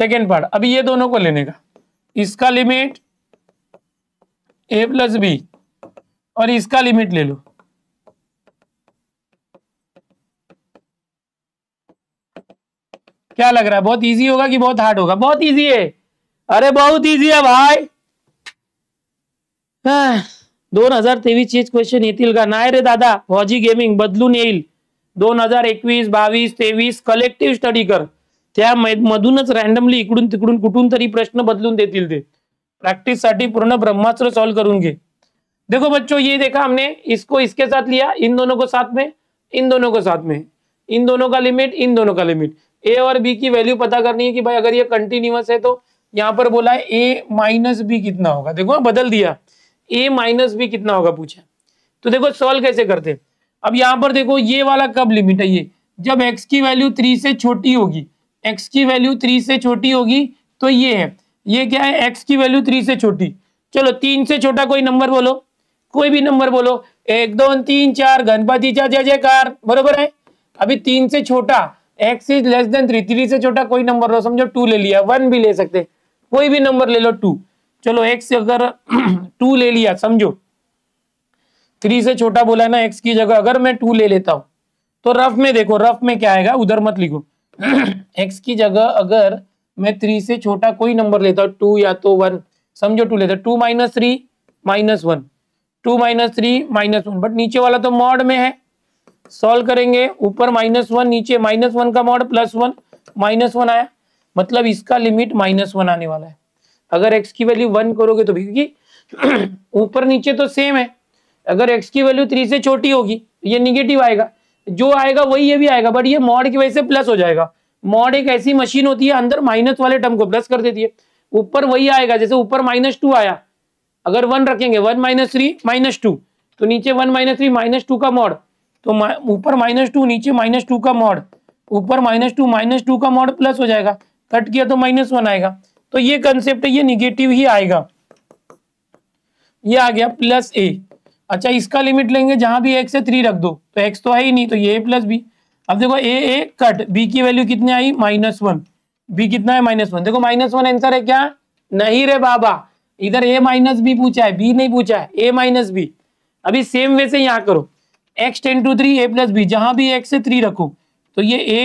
सेकेंड पार्ट अभी ये दोनों को लेने का इसका लिमिट ए प्लस बी और इसका लिमिट ले लो क्या लग रहा है बहुत इजी होगा कि बहुत हार्ड होगा बहुत इजी है अरे बहुत इजी है भाई दोन हजार तेवीस चेच क्वेश्चन का नाही रे दादा फौजी गेमिंग बदलू नहीं दोन हजार एकवीस बावीस तेवीस कलेक्टिव स्टडी कर मधुन रैंडमली इकड़ इकडून तिकडून तरी प्रश्न बदलू दे प्रैक्टिस पूर्ण ब्रह्मास्त्र सॉल्व करूंगे देखो बच्चों ये देखा हमने इसको इसके साथ लिया इन दोनों को साथ में इन दोनों को साथ में इन दोनों का लिमिट इन दोनों का लिमिट ए और बी की वैल्यू पता करनी है कि भाई अगर ये कंटिन्यूस है तो यहाँ पर बोला है ए माइनस बी कितना होगा देखो हाँ, बदल दिया ए माइनस बी कितना होगा पूछा तो देखो सॉल्व कैसे करते अब यहाँ पर देखो ये वाला कब लिमिट है ये जब एक्स की वैल्यू थ्री से छोटी होगी एक्स की वैल्यू थ्री से छोटी होगी तो ये है ये क्या है एक्स की वैल्यू थ्री से छोटी चलो तीन से छोटा कोई नंबर बोलो कोई भी नंबर बोलो एक दो तीन चार गणपति चा जय जयकार बरोबर है अभी तीन से छोटा X is less than three three से छोटा कोई नंबर लो समझो टू ले लिया वन भी ले सकते कोई भी नंबर ले लो टू चलो एक्स अगर टू ले लिया समझो थ्री से छोटा बोला है ना एक्स की जगह अगर मैं टू ले लेता हूं तो रफ में देखो रफ में क्या आएगा उधर मत लिखो एक्स की जगह अगर मैं थ्री से छोटा कोई नंबर लेता हूँ टू या तो वन समझो टू लेता two minus three minus one two minus three minus one but नीचे वाला तो मॉड में है सॉल्व करेंगे ऊपर माइनस वन नीचे माइनस वन का mod plus one minus one आया मतलब इसका लिमिट माइनस वन आने वाला है अगर एक्स की वैल्यू वन करोगे तो भी क्योंकि ऊपर नीचे तो सेम है अगर एक्स की वैल्यू थ्री से छोटी होगी तो ये निगेटिव आएगा जो आएगा वही ये भी आएगा बट ये मॉड की वजह से प्लस हो जाएगा मॉड एक ऐसी मशीन होती है अंदर माइनस वाले टर्म को प्लस कर देती है ऊपर वही आएगा जैसे ऊपर माइनस टू आया अगर वन रखेंगे one minus three minus two तो नीचे one minus three minus two का मॉड तो ऊपर माइनस टू नीचे माइनस टू का मॉड ऊपर माइनस टू माइनस टू का मॉड प्लस हो जाएगा कट किया तो माइनस वन आएगा तो ये कंसेप्ट है ये निगेटिव ही आएगा ये आ गया प्लस ए अच्छा इसका लिमिट लेंगे जहां भी एक्स है थ्री रख दो तो एक्स तो है ही नहीं तो ये प्लस बी अब देखो ए ए कट बी की वैल्यू कितनी आई माइनस वन बी कितना है माइनस वन देखो माइनस वन आंसर है क्या नहीं रे बाबा इधर ए माइनस बी पूछा है बी नहीं पूछा है ए माइनस बी अभी सेम वे से यहाँ करो X ten two three A plus B जहां भी एक्स से थ्री रखो तो ये ए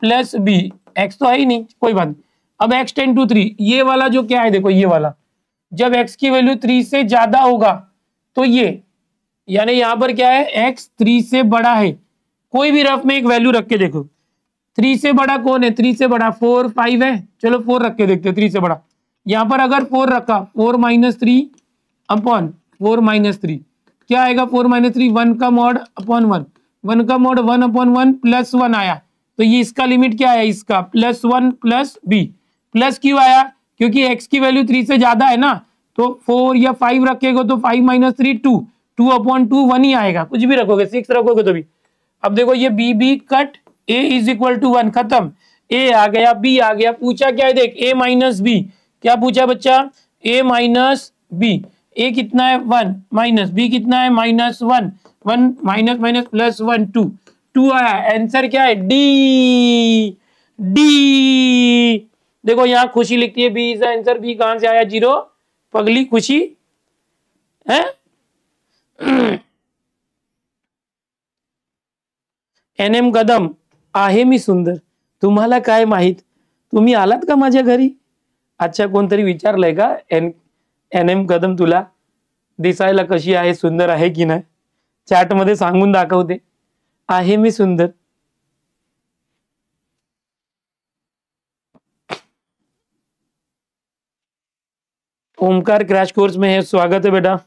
प्लस बी एक्स तो है ही नहीं कोई बात नहीं अब एक्स टेन टू थ्री ये वाला जो क्या है देखो ये वाला जब एक्स की वैल्यू थ्री से ज्यादा होगा तो ये यानी यहां पर क्या है एक्स थ्री से बड़ा है कोई भी रफ में एक वैल्यू रख के देखो थ्री से बड़ा कौन है थ्री से बड़ा फोर फाइव है चलो फोर रख के देखते थ्री से बड़ा यहां पर अगर फोर रखा four minus three upon four minus three क्या आएगा फोर माइनस थ्री वन का मोड अपॉन वन वन का mod one upon one plus one आया तो ये इसका लिमिट क्या आया इसका plus one plus B plus क्यों आया क्योंकि एक्स की वैल्यू थ्री से ज्यादा है ना तो फोर या फाइव रखेगा तो five minus three two two upon two one ही आएगा कुछ भी रखोगे सिक्स रखोगे तो भी अब देखो ये B B cut A is equal to one खत्म ए आ गया बी आ गया पूछा क्या है देख ए माइनस बी क्या पूछा बच्चा ए माइनस बी ए कितना है वन माइनस बी कितना है minus one one minus minus plus one two two आया आंसर क्या है डी डी देखो यहाँ खुशी लिखती है बी इज आंसर बी कहां से आया जीरो पगली खुशी है एन एम कदम आहे मी सुंदर तुम्हाला काय माहीत तुम्ही आलात का माझ्या घरी अच्छा कोणतरी विचारलंय का एन एन एम कदम तुला दिशा कश है सुंदर कि की चैट मध्य संगून दाखवते आहे मी सुंदर ओमकार क्रैश कोर्स में है स्वागत है बेटा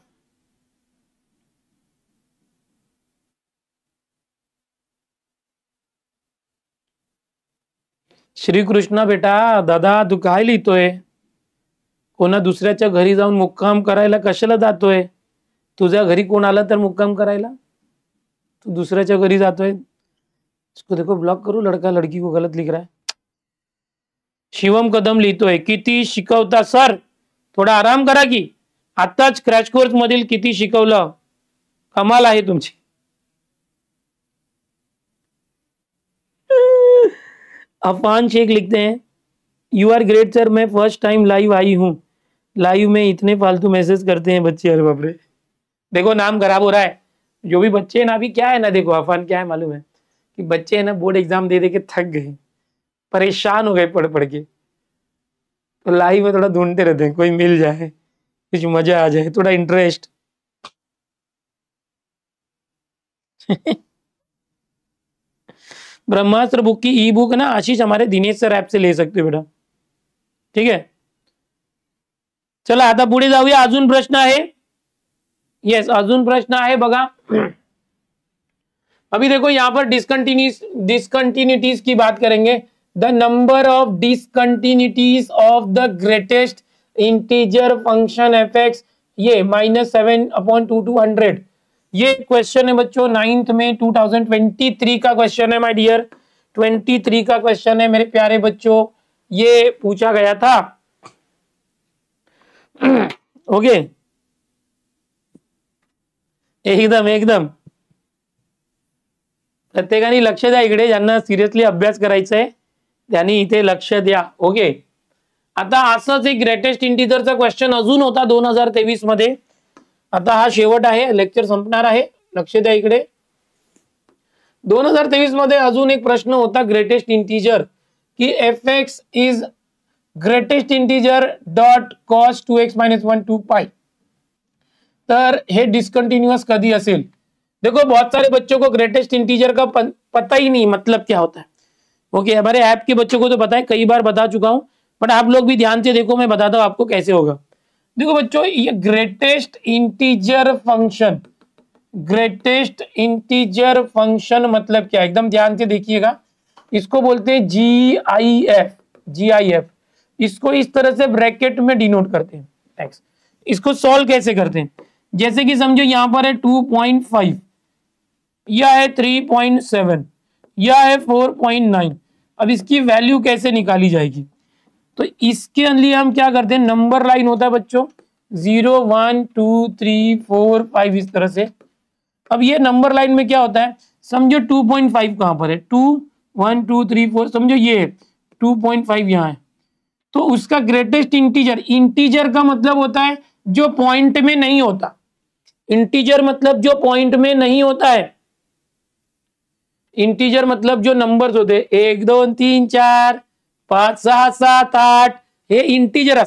श्री कृष्णा बेटा दादा तू का लिखो है कोणा दुसऱ्याच्या घरी जाऊन मुक्काम करायला कशाला जातोय तुझा घरी को आला मुक्काम करायला तू दुसर घरी जातोय इसको देखो ब्लॉक करू लड़का लड़की को गलत लिख रहा है शिवम कदम लिहितोय कि शिकवता सर थोडा आराम करा कि आता क्रॅश कोर्स मधील किती शिकवलं कमाल है तुमची अफान शेख लिखते हैं यू आर ग्रेट सर मैं फर्स्ट टाइम लाइव आई हूँ लाइव में इतने फालतू मैसेज करते हैं बच्चे अरे बापरे देखो नाम खराब हो रहा है जो भी बच्चे हैं ना अभी क्या है ना देखो अफान क्या है मालूम है कि बच्चे हैं ना बोर्ड एग्जाम दे दे के थक गए परेशान हो गए पढ़ पढ़ के तो लाइव में थोड़ा ढूंढते रहते हैं कोई मिल जाए कुछ मजा आ जाए थोड़ा इंटरेस्ट ब्रह्मास्त्र बुक की ई बुक ना आशीष हमारे दिनेश सर ऐप से ले सकते हो बेटा ठीक है चला आता पुढे जाऊया अजून प्रश्न आहे येस अजून प्रश्न आहे बघा अभी देखो यहां पर डिस्कंटिन्यूस डिस्कंटिन्यूटीज की बात करेंगे the number of discontinuities of the greatest integer function F ये minus seven upon two two hundred ये क्वेश्चन है बच्चों नाइन्थ में 2023 का क्वेश्चन है माय डियर 23 का क्वेश्चन है मेरे प्यारे बच्चों ये पूछा गया था ओके एकदम एकदम प्रत्येकाने लक्ष द्या इकडे ज्यांना सिरियसली अभ्यास करायचा आहे त्यांनी इथे लक्ष द्या ओके आता असंच एक ग्रेटेस्ट इंटिजरचा क्वेश्चन अजून होता दोन हजार तेवीस मध्ये आता हा शेवट आहे लेक्चर संपणार आहे लक्ष द्या इकडे दोन हजार तेवीस मध्ये अजून एक प्रश्न होता ग्रेटेस्ट इंटिजर की F x is greatest integer dot cos two x minus one two pi तर हे डिस्कंटिन्यूअस कभी असेल देखो बहुत सारे बच्चों को ग्रेटेस्ट इंटीजर का पता ही नहीं मतलब क्या होता है ओके हमारे ऐप के बच्चों को तो पता है कई बार बता चुका हूं बट आप लोग भी ध्यान से देखो मैं बताता हूं आपको कैसे होगा देखो बच्चों ये greatest integer function greatest integer function मतलब क्या एकदम ध्यान से देखिएगा इसको बोलते हैं जी I F G I F इसको इस तरह से ब्रैकेट में डिनोट करते हैं एक्स इसको सॉल्व कैसे करते हैं जैसे कि समझो यहां पर है 2.5 या है 3.7 यह है 4.9 अब इसकी वैल्यू कैसे निकाली जाएगी तो इसके लिए हम क्या करते हैं नंबर लाइन होता है बच्चों zero one two three four five इस तरह से अब ये नंबर लाइन में क्या होता है समझो टू पॉइंट फाइव कहां पर है two one two three four समझो ये टू पॉइंट फाइव यहाँ है तो उसका ग्रेटेस्ट इंटीजर इंटीजर का मतलब होता है जो पॉइंट में नहीं होता इंटीजर मतलब जो पॉइंट में नहीं होता है इंटीजर मतलब जो नंबर्स होते एक दो तीन चार पांच सहा सात आठ ये इंटीजर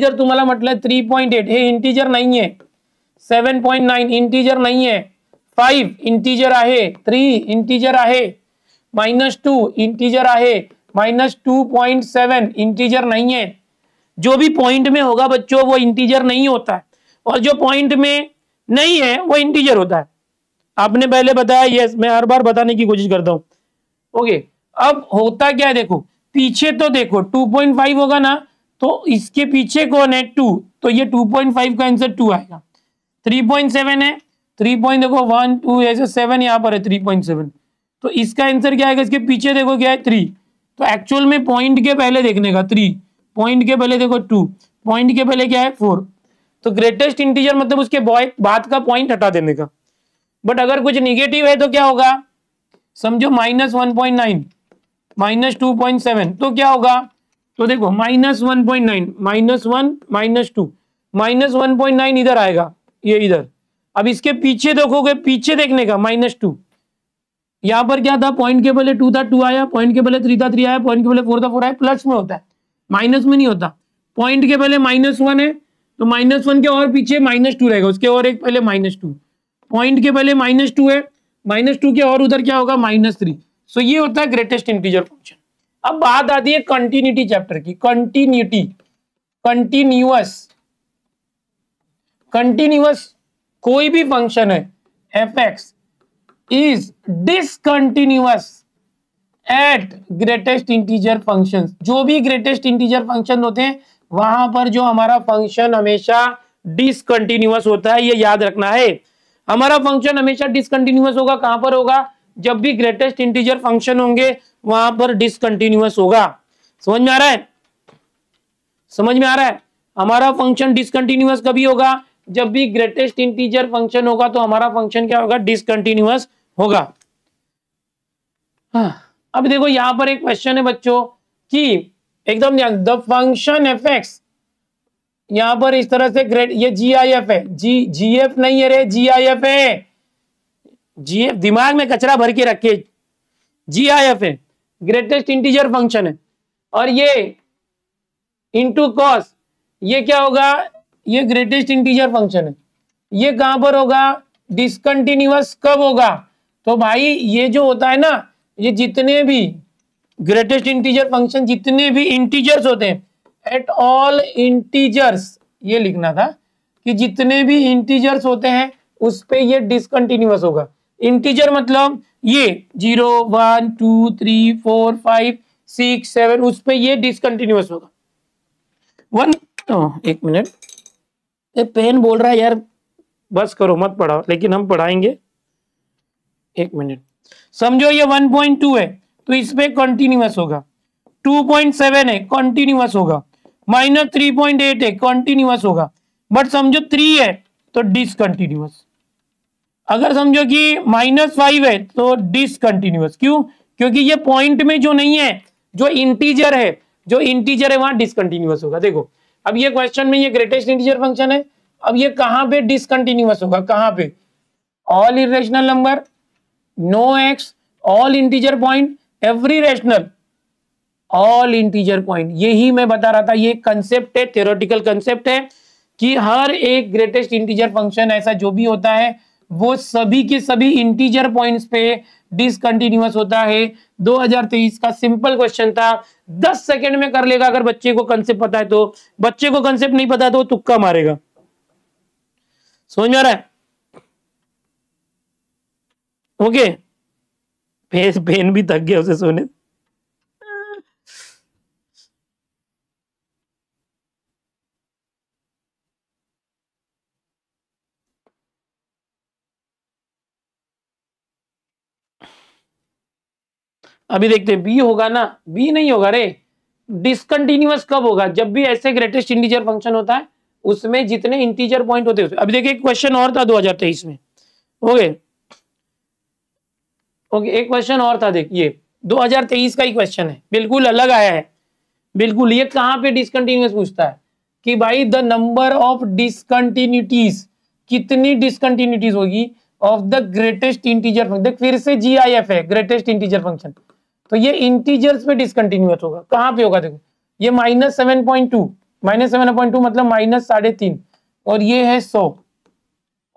जर तुम्हारा मटल थ्री पॉइंट एट हे इंटीजर है सेवन पॉइंट नाइन इंटीजर नहीं है फाइव इंटीजर है थ्री इंटीजर है माइनस टू इंटीजर है minus two point seven integer नहीं है जो भी पॉइंट में होगा बच्चों वो इंटीजर नहीं होता है और जो पॉइंट में नहीं है वो इंटीजर होता है आपने पहले बताया यस मैं हर बार बताने की कोशिश करता हूँ ओके अब होता क्या है देखो पीछे तो देखो 2.5 होगा ना तो इसके पीछे कौन है टू तो ये 2.5 का आंसर टू आएगा 3.7 है थ्री पॉइंट देखो वन टू ऐसे सेवन यहाँ पर है सेवन तो इसका आंसर क्या आएगा इसके पीछे देखो क्या है थ्री तो एक्चुअल में पॉइंट के पहले देखने का थ्री पॉइंट के पहले देखो टू पॉइंट के पहले क्या है फोर तो ग्रेटेस्ट इंटीजर मतलब उसके बॉय बात का पॉइंट हटा देने का बट अगर कुछ निगेटिव है तो क्या होगा समझो minus one point nine minus two point seven तो क्या होगा तो देखो minus one point nine minus one minus two minus one point nine इधर आएगा ये इधर अब इसके पीछे देखोगे पीछे देखने का माइनस टू यहाँ पर क्या था पॉइंट के पहले टू था टू आया पॉइंट के पहले थ्री था थ्री आया पॉइंट के पहले फोर था फोर आया प्लस में होता है माइनस में नहीं होता पॉइंट के पहले माइनस वन है तो माइनस वन के और पीछे माइनस टू रहेगा उसके और एक पहले माइनस टू पॉइंट के पहले माइनस टू है माइनस टू के और उधर क्या होगा माइनस थ्री सो ये होता है ग्रेटेस्ट इंटीजर फंक्शन अब बात आती है कंटिन्यूटी चैप्टर की कंटिन्यूटी कंटिन्यूअस कंटिन्यूअस कोई भी फंक्शन है F x is discontinuous at greatest integer function जो भी ग्रेटेस्ट इंटीजर फंक्शन होते हैं वहां पर जो हमारा फंक्शन हमेशा डिसकंटिन्यूअस होता है ये याद रखना है हमारा फंक्शन हमेशा डिसकंटिन्यूअस होगा कहां पर होगा जब भी ग्रेटेस्ट इंटीजर फंक्शन होंगे वहां पर डिसकंटिन्यूअस होगा समझ में आ रहा है समझ में आ रहा है हमारा फंक्शन डिसकंटिन्यूअस कभी होगा जब भी ग्रेटेस्ट इंटीजर फंक्शन होगा तो हमारा फंक्शन क्या होगा डिसकंटिन्यूअस होगा हाँ, अब देखो यहां पर एक क्वेश्चन है बच्चों कि एकदम ध्यान द फंक्शन एफ एक्स यहां पर इस तरह से ग्रेड ये जी आई एफ है जी जी एफ नहीं है रे जी आई एफ है जी एफ दिमाग में कचरा भर के रखे जी आई एफ है ग्रेटेस्ट इंटीजर फंक्शन है और ये इंटू कॉस ये क्या होगा ये ग्रेटेस्ट इंटीजर फंक्शन है ये कहां पर होगा डिसकंटिन्यूअस कब होगा तो भाई ये जो होता है ना ये जितने भी ग्रेटेस्ट इंटीजर फंक्शन जितने भी इंटीजर्स होते हैं एट ऑल इंटीजर्स ये लिखना था कि जितने भी इंटीजर्स होते हैं उस पर यह डिसकंटिन्यूस होगा इंटीजर मतलब ये zero one two three four five six seven उस पर यह डिसकंटिन्यूस होगा वन तो एक मिनट पेन बोल रहा है यार बस करो मत पढ़ाओ लेकिन हम पढ़ाएंगे एक मिनट समझो ये 1.2 है तो इस पे कंटिन्यूस होगा 2.7 है कंटिन्यूस होगा माइनस थ्री पॉइंट एट है कंटिन्यूस होगा बट समझो थ्री है तो डिसकंटिन्यूस अगर समझो कि माइनस फाइव है तो डिसकंटिन्यूस क्यों क्योंकि ये पॉइंट में जो नहीं है जो इंटीजर है जो इंटीजर है वहां डिसकंटिन्यूस होगा देखो अब ये क्वेश्चन में ये ग्रेटेस्ट इंटीजर फंक्शन है अब ये कहां पे डिसकंटिन्यूस होगा कहां पे all irrational number no x, all integer point, every rational, all integer point. यही मैं बता रहा था ये कंसेप्ट है थियोरटिकल कंसेप्ट है कि हर एक ग्रेटेस्ट इंटीजर फंक्शन ऐसा जो भी होता है वो सभी के सभी इंटीजर पॉइंट्स पे डिसकंटिन्यूस होता है 2023 का सिंपल क्वेश्चन था 10 सेकंड में कर लेगा अगर बच्चे को कंसेप्ट पता है तो बच्चे को कंसेप्ट नहीं पता तो तुक्का मारेगा समझ में आ रहा है ओके पेन पेन भी थक गया उसे सोने अभी देखते हैं बी होगा ना बी नहीं होगा रे डिसकंटिन्यूस कब होगा जब भी ऐसे ग्रेटेस्ट इंटीजर फंक्शन होता है उसमें जितने इंटीजर पॉइंट होते हैं अभी देखिए क्वेश्चन और था 2023 में ओके okay. ओके एक क्वेश्चन और था देख ये 2023 का ही क्वेश्चन है बिल्कुल अलग आया है बिल्कुल ये कहाँ पे डिसकंटिन्यूस पूछता है कि भाई द नंबर ऑफ डिसकंटिन्यूटीज कितनी डिसकंटिन्यूटीज होगी of the greatest integer function फिर से जी आई एफ है ग्रेटेस्ट इंटीजर फंक्शन तो ये इंटीजर्स पे डिसकंटिन्यूस होगा कहाँ पे होगा देखो ये minus seven point two minus seven point two मतलब माइनस साढ़े तीन और ये है सौ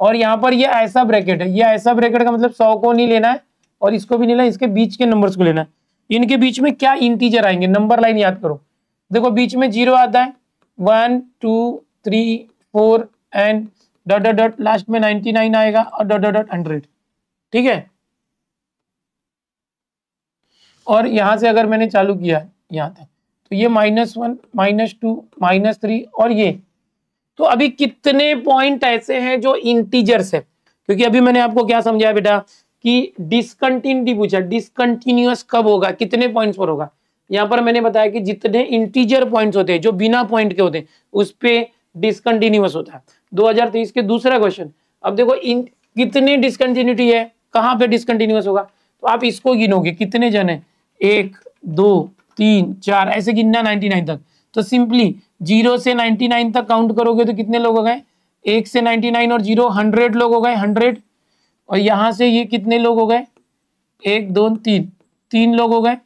और यहाँ पर ये ऐसा ब्रैकेट है ये ऐसा ब्रैकेट का मतलब सौ को नहीं लेना है और इसको भी नहीं लेना इसके बीच के नंबर्स को लेना इनके बीच में क्या इंटीजर आएंगे नंबर लाइन याद करो देखो बीच में जीरो आता है one two three four and dot dot dot last में नाइनटी नाइन आएगा और डॉट डॉट डॉट हंड्रेड ठीक है और यहां से अगर मैंने चालू किया यहां तक तो ये minus one minus two minus three और ये तो अभी कितने पॉइंट ऐसे हैं जो इंटीजर्स है क्योंकि अभी मैंने आपको क्या समझाया बेटा कि डिसकंटिन्यूटी पूछा डिसकंटिन्यूस कब होगा कितने पॉइंट्स पर होगा यहाँ पर मैंने बताया कि जितने इंटीजर पॉइंट्स होते हैं जो बिना पॉइंट के होते हैं उस पर डिसकंटिन्यूस होता है 2023 के दूसरा क्वेश्चन अब देखो इन कितने डिसकंटिन्यूटी है कहाँ पे डिसकंटिन्यूस होगा तो आप इसको गिनोगे कितने जन है एक दो तीन चार ऐसे गिनना 99 तक तो सिंपली जीरो से 99 तक काउंट करोगे तो कितने लोग हो गए एक से 99 और जीरो हंड्रेड लोग हो गए हंड्रेड और यहाँ से ये कितने लोग हो गए एक दो तीन तीन लोग हो गए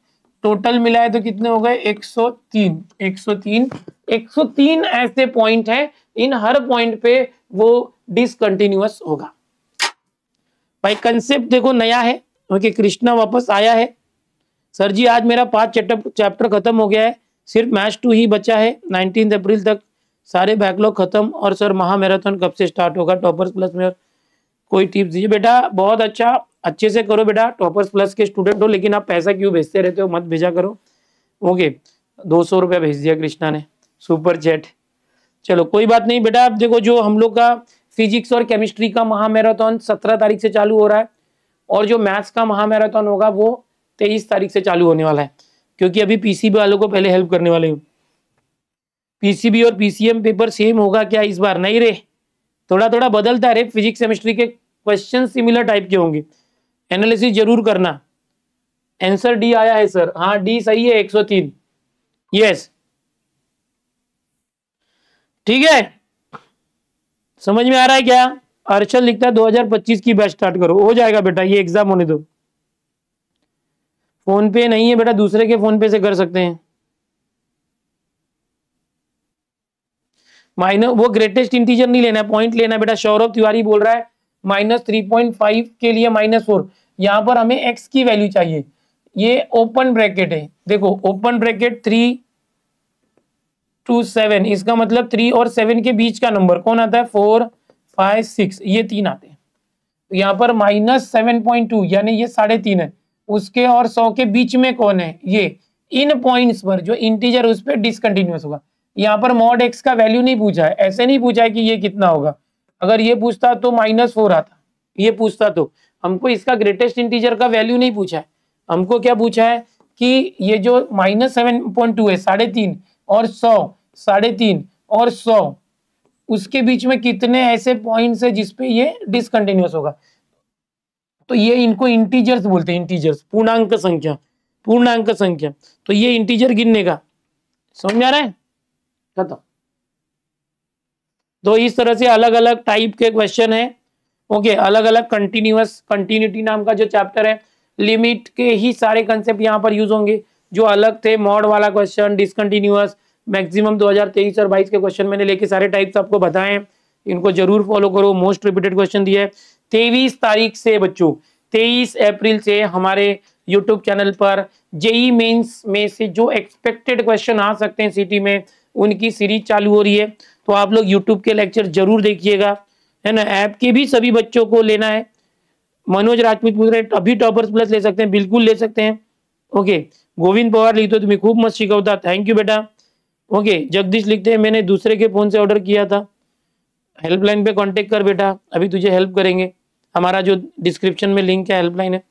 टोटल मिलाए तो कितने हो गए 103 103 103 ऐसे पॉइंट है इन हर पॉइंट पे वो डिसकंटिन्यूस होगा भाई कंसेप्ट देखो नया है ओके कृष्णा वापस आया है सर जी आज मेरा पांच चैप्टर खत्म हो गया है सिर्फ मैच टू ही बचा है नाइनटीन अप्रैल तक सारे बैकलॉग खत्म और सर महा मैराथन कब से स्टार्ट होगा टॉपर्स प्लस में कोई टिप्स दीजिए बेटा बहुत अच्छा अच्छे से करो बेटा टॉपर्स प्लस के स्टूडेंट हो लेकिन आप पैसा क्यों भेजते रहते हो मत भेजा करो ओके दो सौ रुपया भेज दिया कृष्णा ने सुपर चैट चलो कोई बात नहीं बेटा आप देखो जो हम लोग का फिजिक्स और केमिस्ट्री का महामैराथन सत्रह तारीख से चालू हो रहा है और जो मैथ्स का महामैराथन होगा वो तेईस तारीख से चालू होने वाला है क्योंकि अभी पीसीबी वालों को पहले हेल्प करने वाले हूँ पीसीबी और पीसीएम पेपर सेम होगा क्या इस बार नहीं रे थोड़ा थोड़ा बदलता रहे फिजिक्स केमिस्ट्री के क्वेश्चन सिमिलर टाइप के होंगे एनालिसिस जरूर करना आंसर डी आया है सर हाँ डी सही है 103 यस ठीक है समझ में आ रहा है क्या अर्चल लिखता है 2025 की बैच स्टार्ट करो हो जाएगा बेटा ये एग्जाम होने दो फोन पे नहीं है बेटा दूसरे के फोन पे से कर सकते हैं माइनस वो ग्रेटेस्ट इंटीजर नहीं लेना है पॉइंट लेना है बेटा सौरभ तिवारी बोल रहा है माइनस थ्री पॉइंट फाइव के लिए माइनस फोर यहाँ पर हमें एक्स की वैल्यू चाहिए ये ओपन ब्रैकेट है देखो open bracket three two seven इसका मतलब थ्री और सेवन के बीच का नंबर कौन आता है फोर फाइव सिक्स ये तीन आते हैं तो यहाँ पर माइनस सेवन पॉइंट टू यानी ये साढ़े तीन है उसके और सौ के बीच में कौन है ये इन पॉइंट्स पर जो इंटीजर उस पर डिसकंटिन्यूस होगा यहाँ पर मॉड एक्स का वैल्यू नहीं पूछा है ऐसे नहीं पूछा है कि ये कितना होगा अगर ये पूछता तो माइनस फोर आता ये पूछता तो हमको इसका ग्रेटेस्ट इंटीजर का वैल्यू नहीं पूछा है हमको क्या पूछा है कि ये जो माइनस सेवन पॉइंट टू है साढ़े तीन और सौ साढ़े तीन और सौ उसके बीच में कितने ऐसे पॉइंट्स है जिसपे ये डिसकंटिन्यूस होगा तो ये इनको इंटीजर्स बोलते हैं इंटीजर्स पूर्णांक संख्या पूर्णांक संख्या तो ये इंटीजर गिनने का समझ आ रहा है खत्म तो इस तरह से अलग अलग टाइप के क्वेश्चन है ओके अलग अलग कंटिन्यूस कंटिन्यूटी नाम का जो चैप्टर है लिमिट के ही सारे कंसेप्ट यहाँ पर यूज होंगे जो अलग थे मॉड वाला क्वेश्चन डिसकंटिन्यूस मैक्सिमम 2023 और 22 के क्वेश्चन मैंने लेके सारे टाइप्स आपको बताए इनको जरूर फॉलो करो मोस्ट रिपीटेड क्वेश्चन दिया है तेईस तारीख से बच्चों तेईस अप्रैल से हमारे यूट्यूब चैनल पर जेई मेंस e में से जो एक्सपेक्टेड क्वेश्चन आ सकते हैं सिटी में उनकी सीरीज चालू हो रही है तो आप लोग यूट्यूब के लेक्चर जरूर देखिएगा है ना ऐप के भी सभी बच्चों को लेना है मनोज राजपूत पूछ रहे अभी टॉपर्स प्लस ले सकते हैं बिल्कुल ले सकते हैं ओके गोविंद पवार लिखते हो तुम्हें खूब मस्त शिकवता थैंक यू बेटा ओके जगदीश लिखते हैं मैंने दूसरे के फ़ोन से ऑर्डर किया था हेल्पलाइन पे कांटेक्ट कर बेटा अभी तुझे हेल्प करेंगे हमारा जो डिस्क्रिप्शन में लिंक है हेल्पलाइन है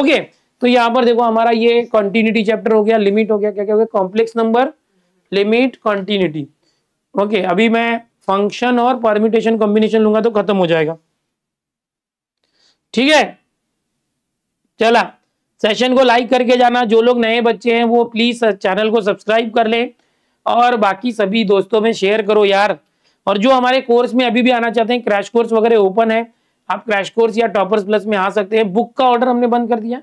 ओके तो यहाँ पर देखो हमारा ये कंटिन्यूटी चैप्टर हो गया लिमिट हो गया क्या क्या हो गया complex number limit continuity okay अभी मैं फंक्शन और परमिटेशन कॉम्बिनेशन लूंगा तो खत्म हो जाएगा ठीक है चला सेशन को लाइक करके जाना जो लोग नए बच्चे हैं वो प्लीज चैनल को सब्सक्राइब कर ले और बाकी सभी दोस्तों में शेयर करो यार और जो हमारे कोर्स में अभी भी आना चाहते हैं क्रैश कोर्स वगैरह ओपन है आप क्रैश कोर्स या टॉपर्स प्लस में आ सकते हैं बुक का ऑर्डर हमने बंद कर दिया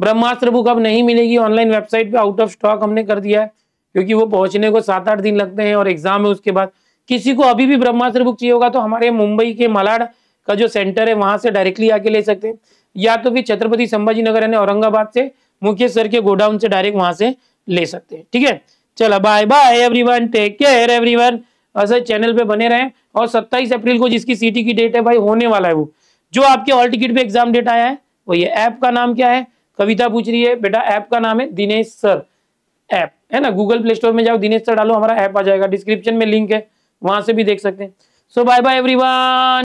ब्रह्मास्त्र बुक अब नहीं मिलेगी ऑनलाइन वेबसाइट पे आउट ऑफ स्टॉक हमने कर दिया है क्योंकि वो पहुंचने को सात आठ दिन लगते हैं और एग्जाम है उसके बाद किसी को अभी भी ब्रह्मास्त्र बुक चाहिए होगा तो हमारे मुंबई के मलाड़ का जो सेंटर है वहां से डायरेक्टली आके ले सकते हैं या तो फिर छत्रपति संभाजी नगर यानी औरंगाबाद से मुकेश सर के गोडाउन से डायरेक्ट वहां से ले सकते हैं ठीक है चलो bye bye everyone take care everyone ऐसे चैनल पे बने रहें और 27 अप्रैल को जिसकी सीटी की डेट है भाई होने वाला है वो जो आपके ऑल टिकट पे एग्जाम डेट आया है वो ये ऐप का नाम क्या है कविता पूछ रही है बेटा ऐप का नाम है दिनेश सर ऐप है ना गूगल प्ले स्टोर में जाओ दिनेश सर डालो हमारा ऐप आ जाएगा डिस्क्रिप्शन में लिंक है वहां से भी देख सकते हैं सो बाय बाय एवरीवन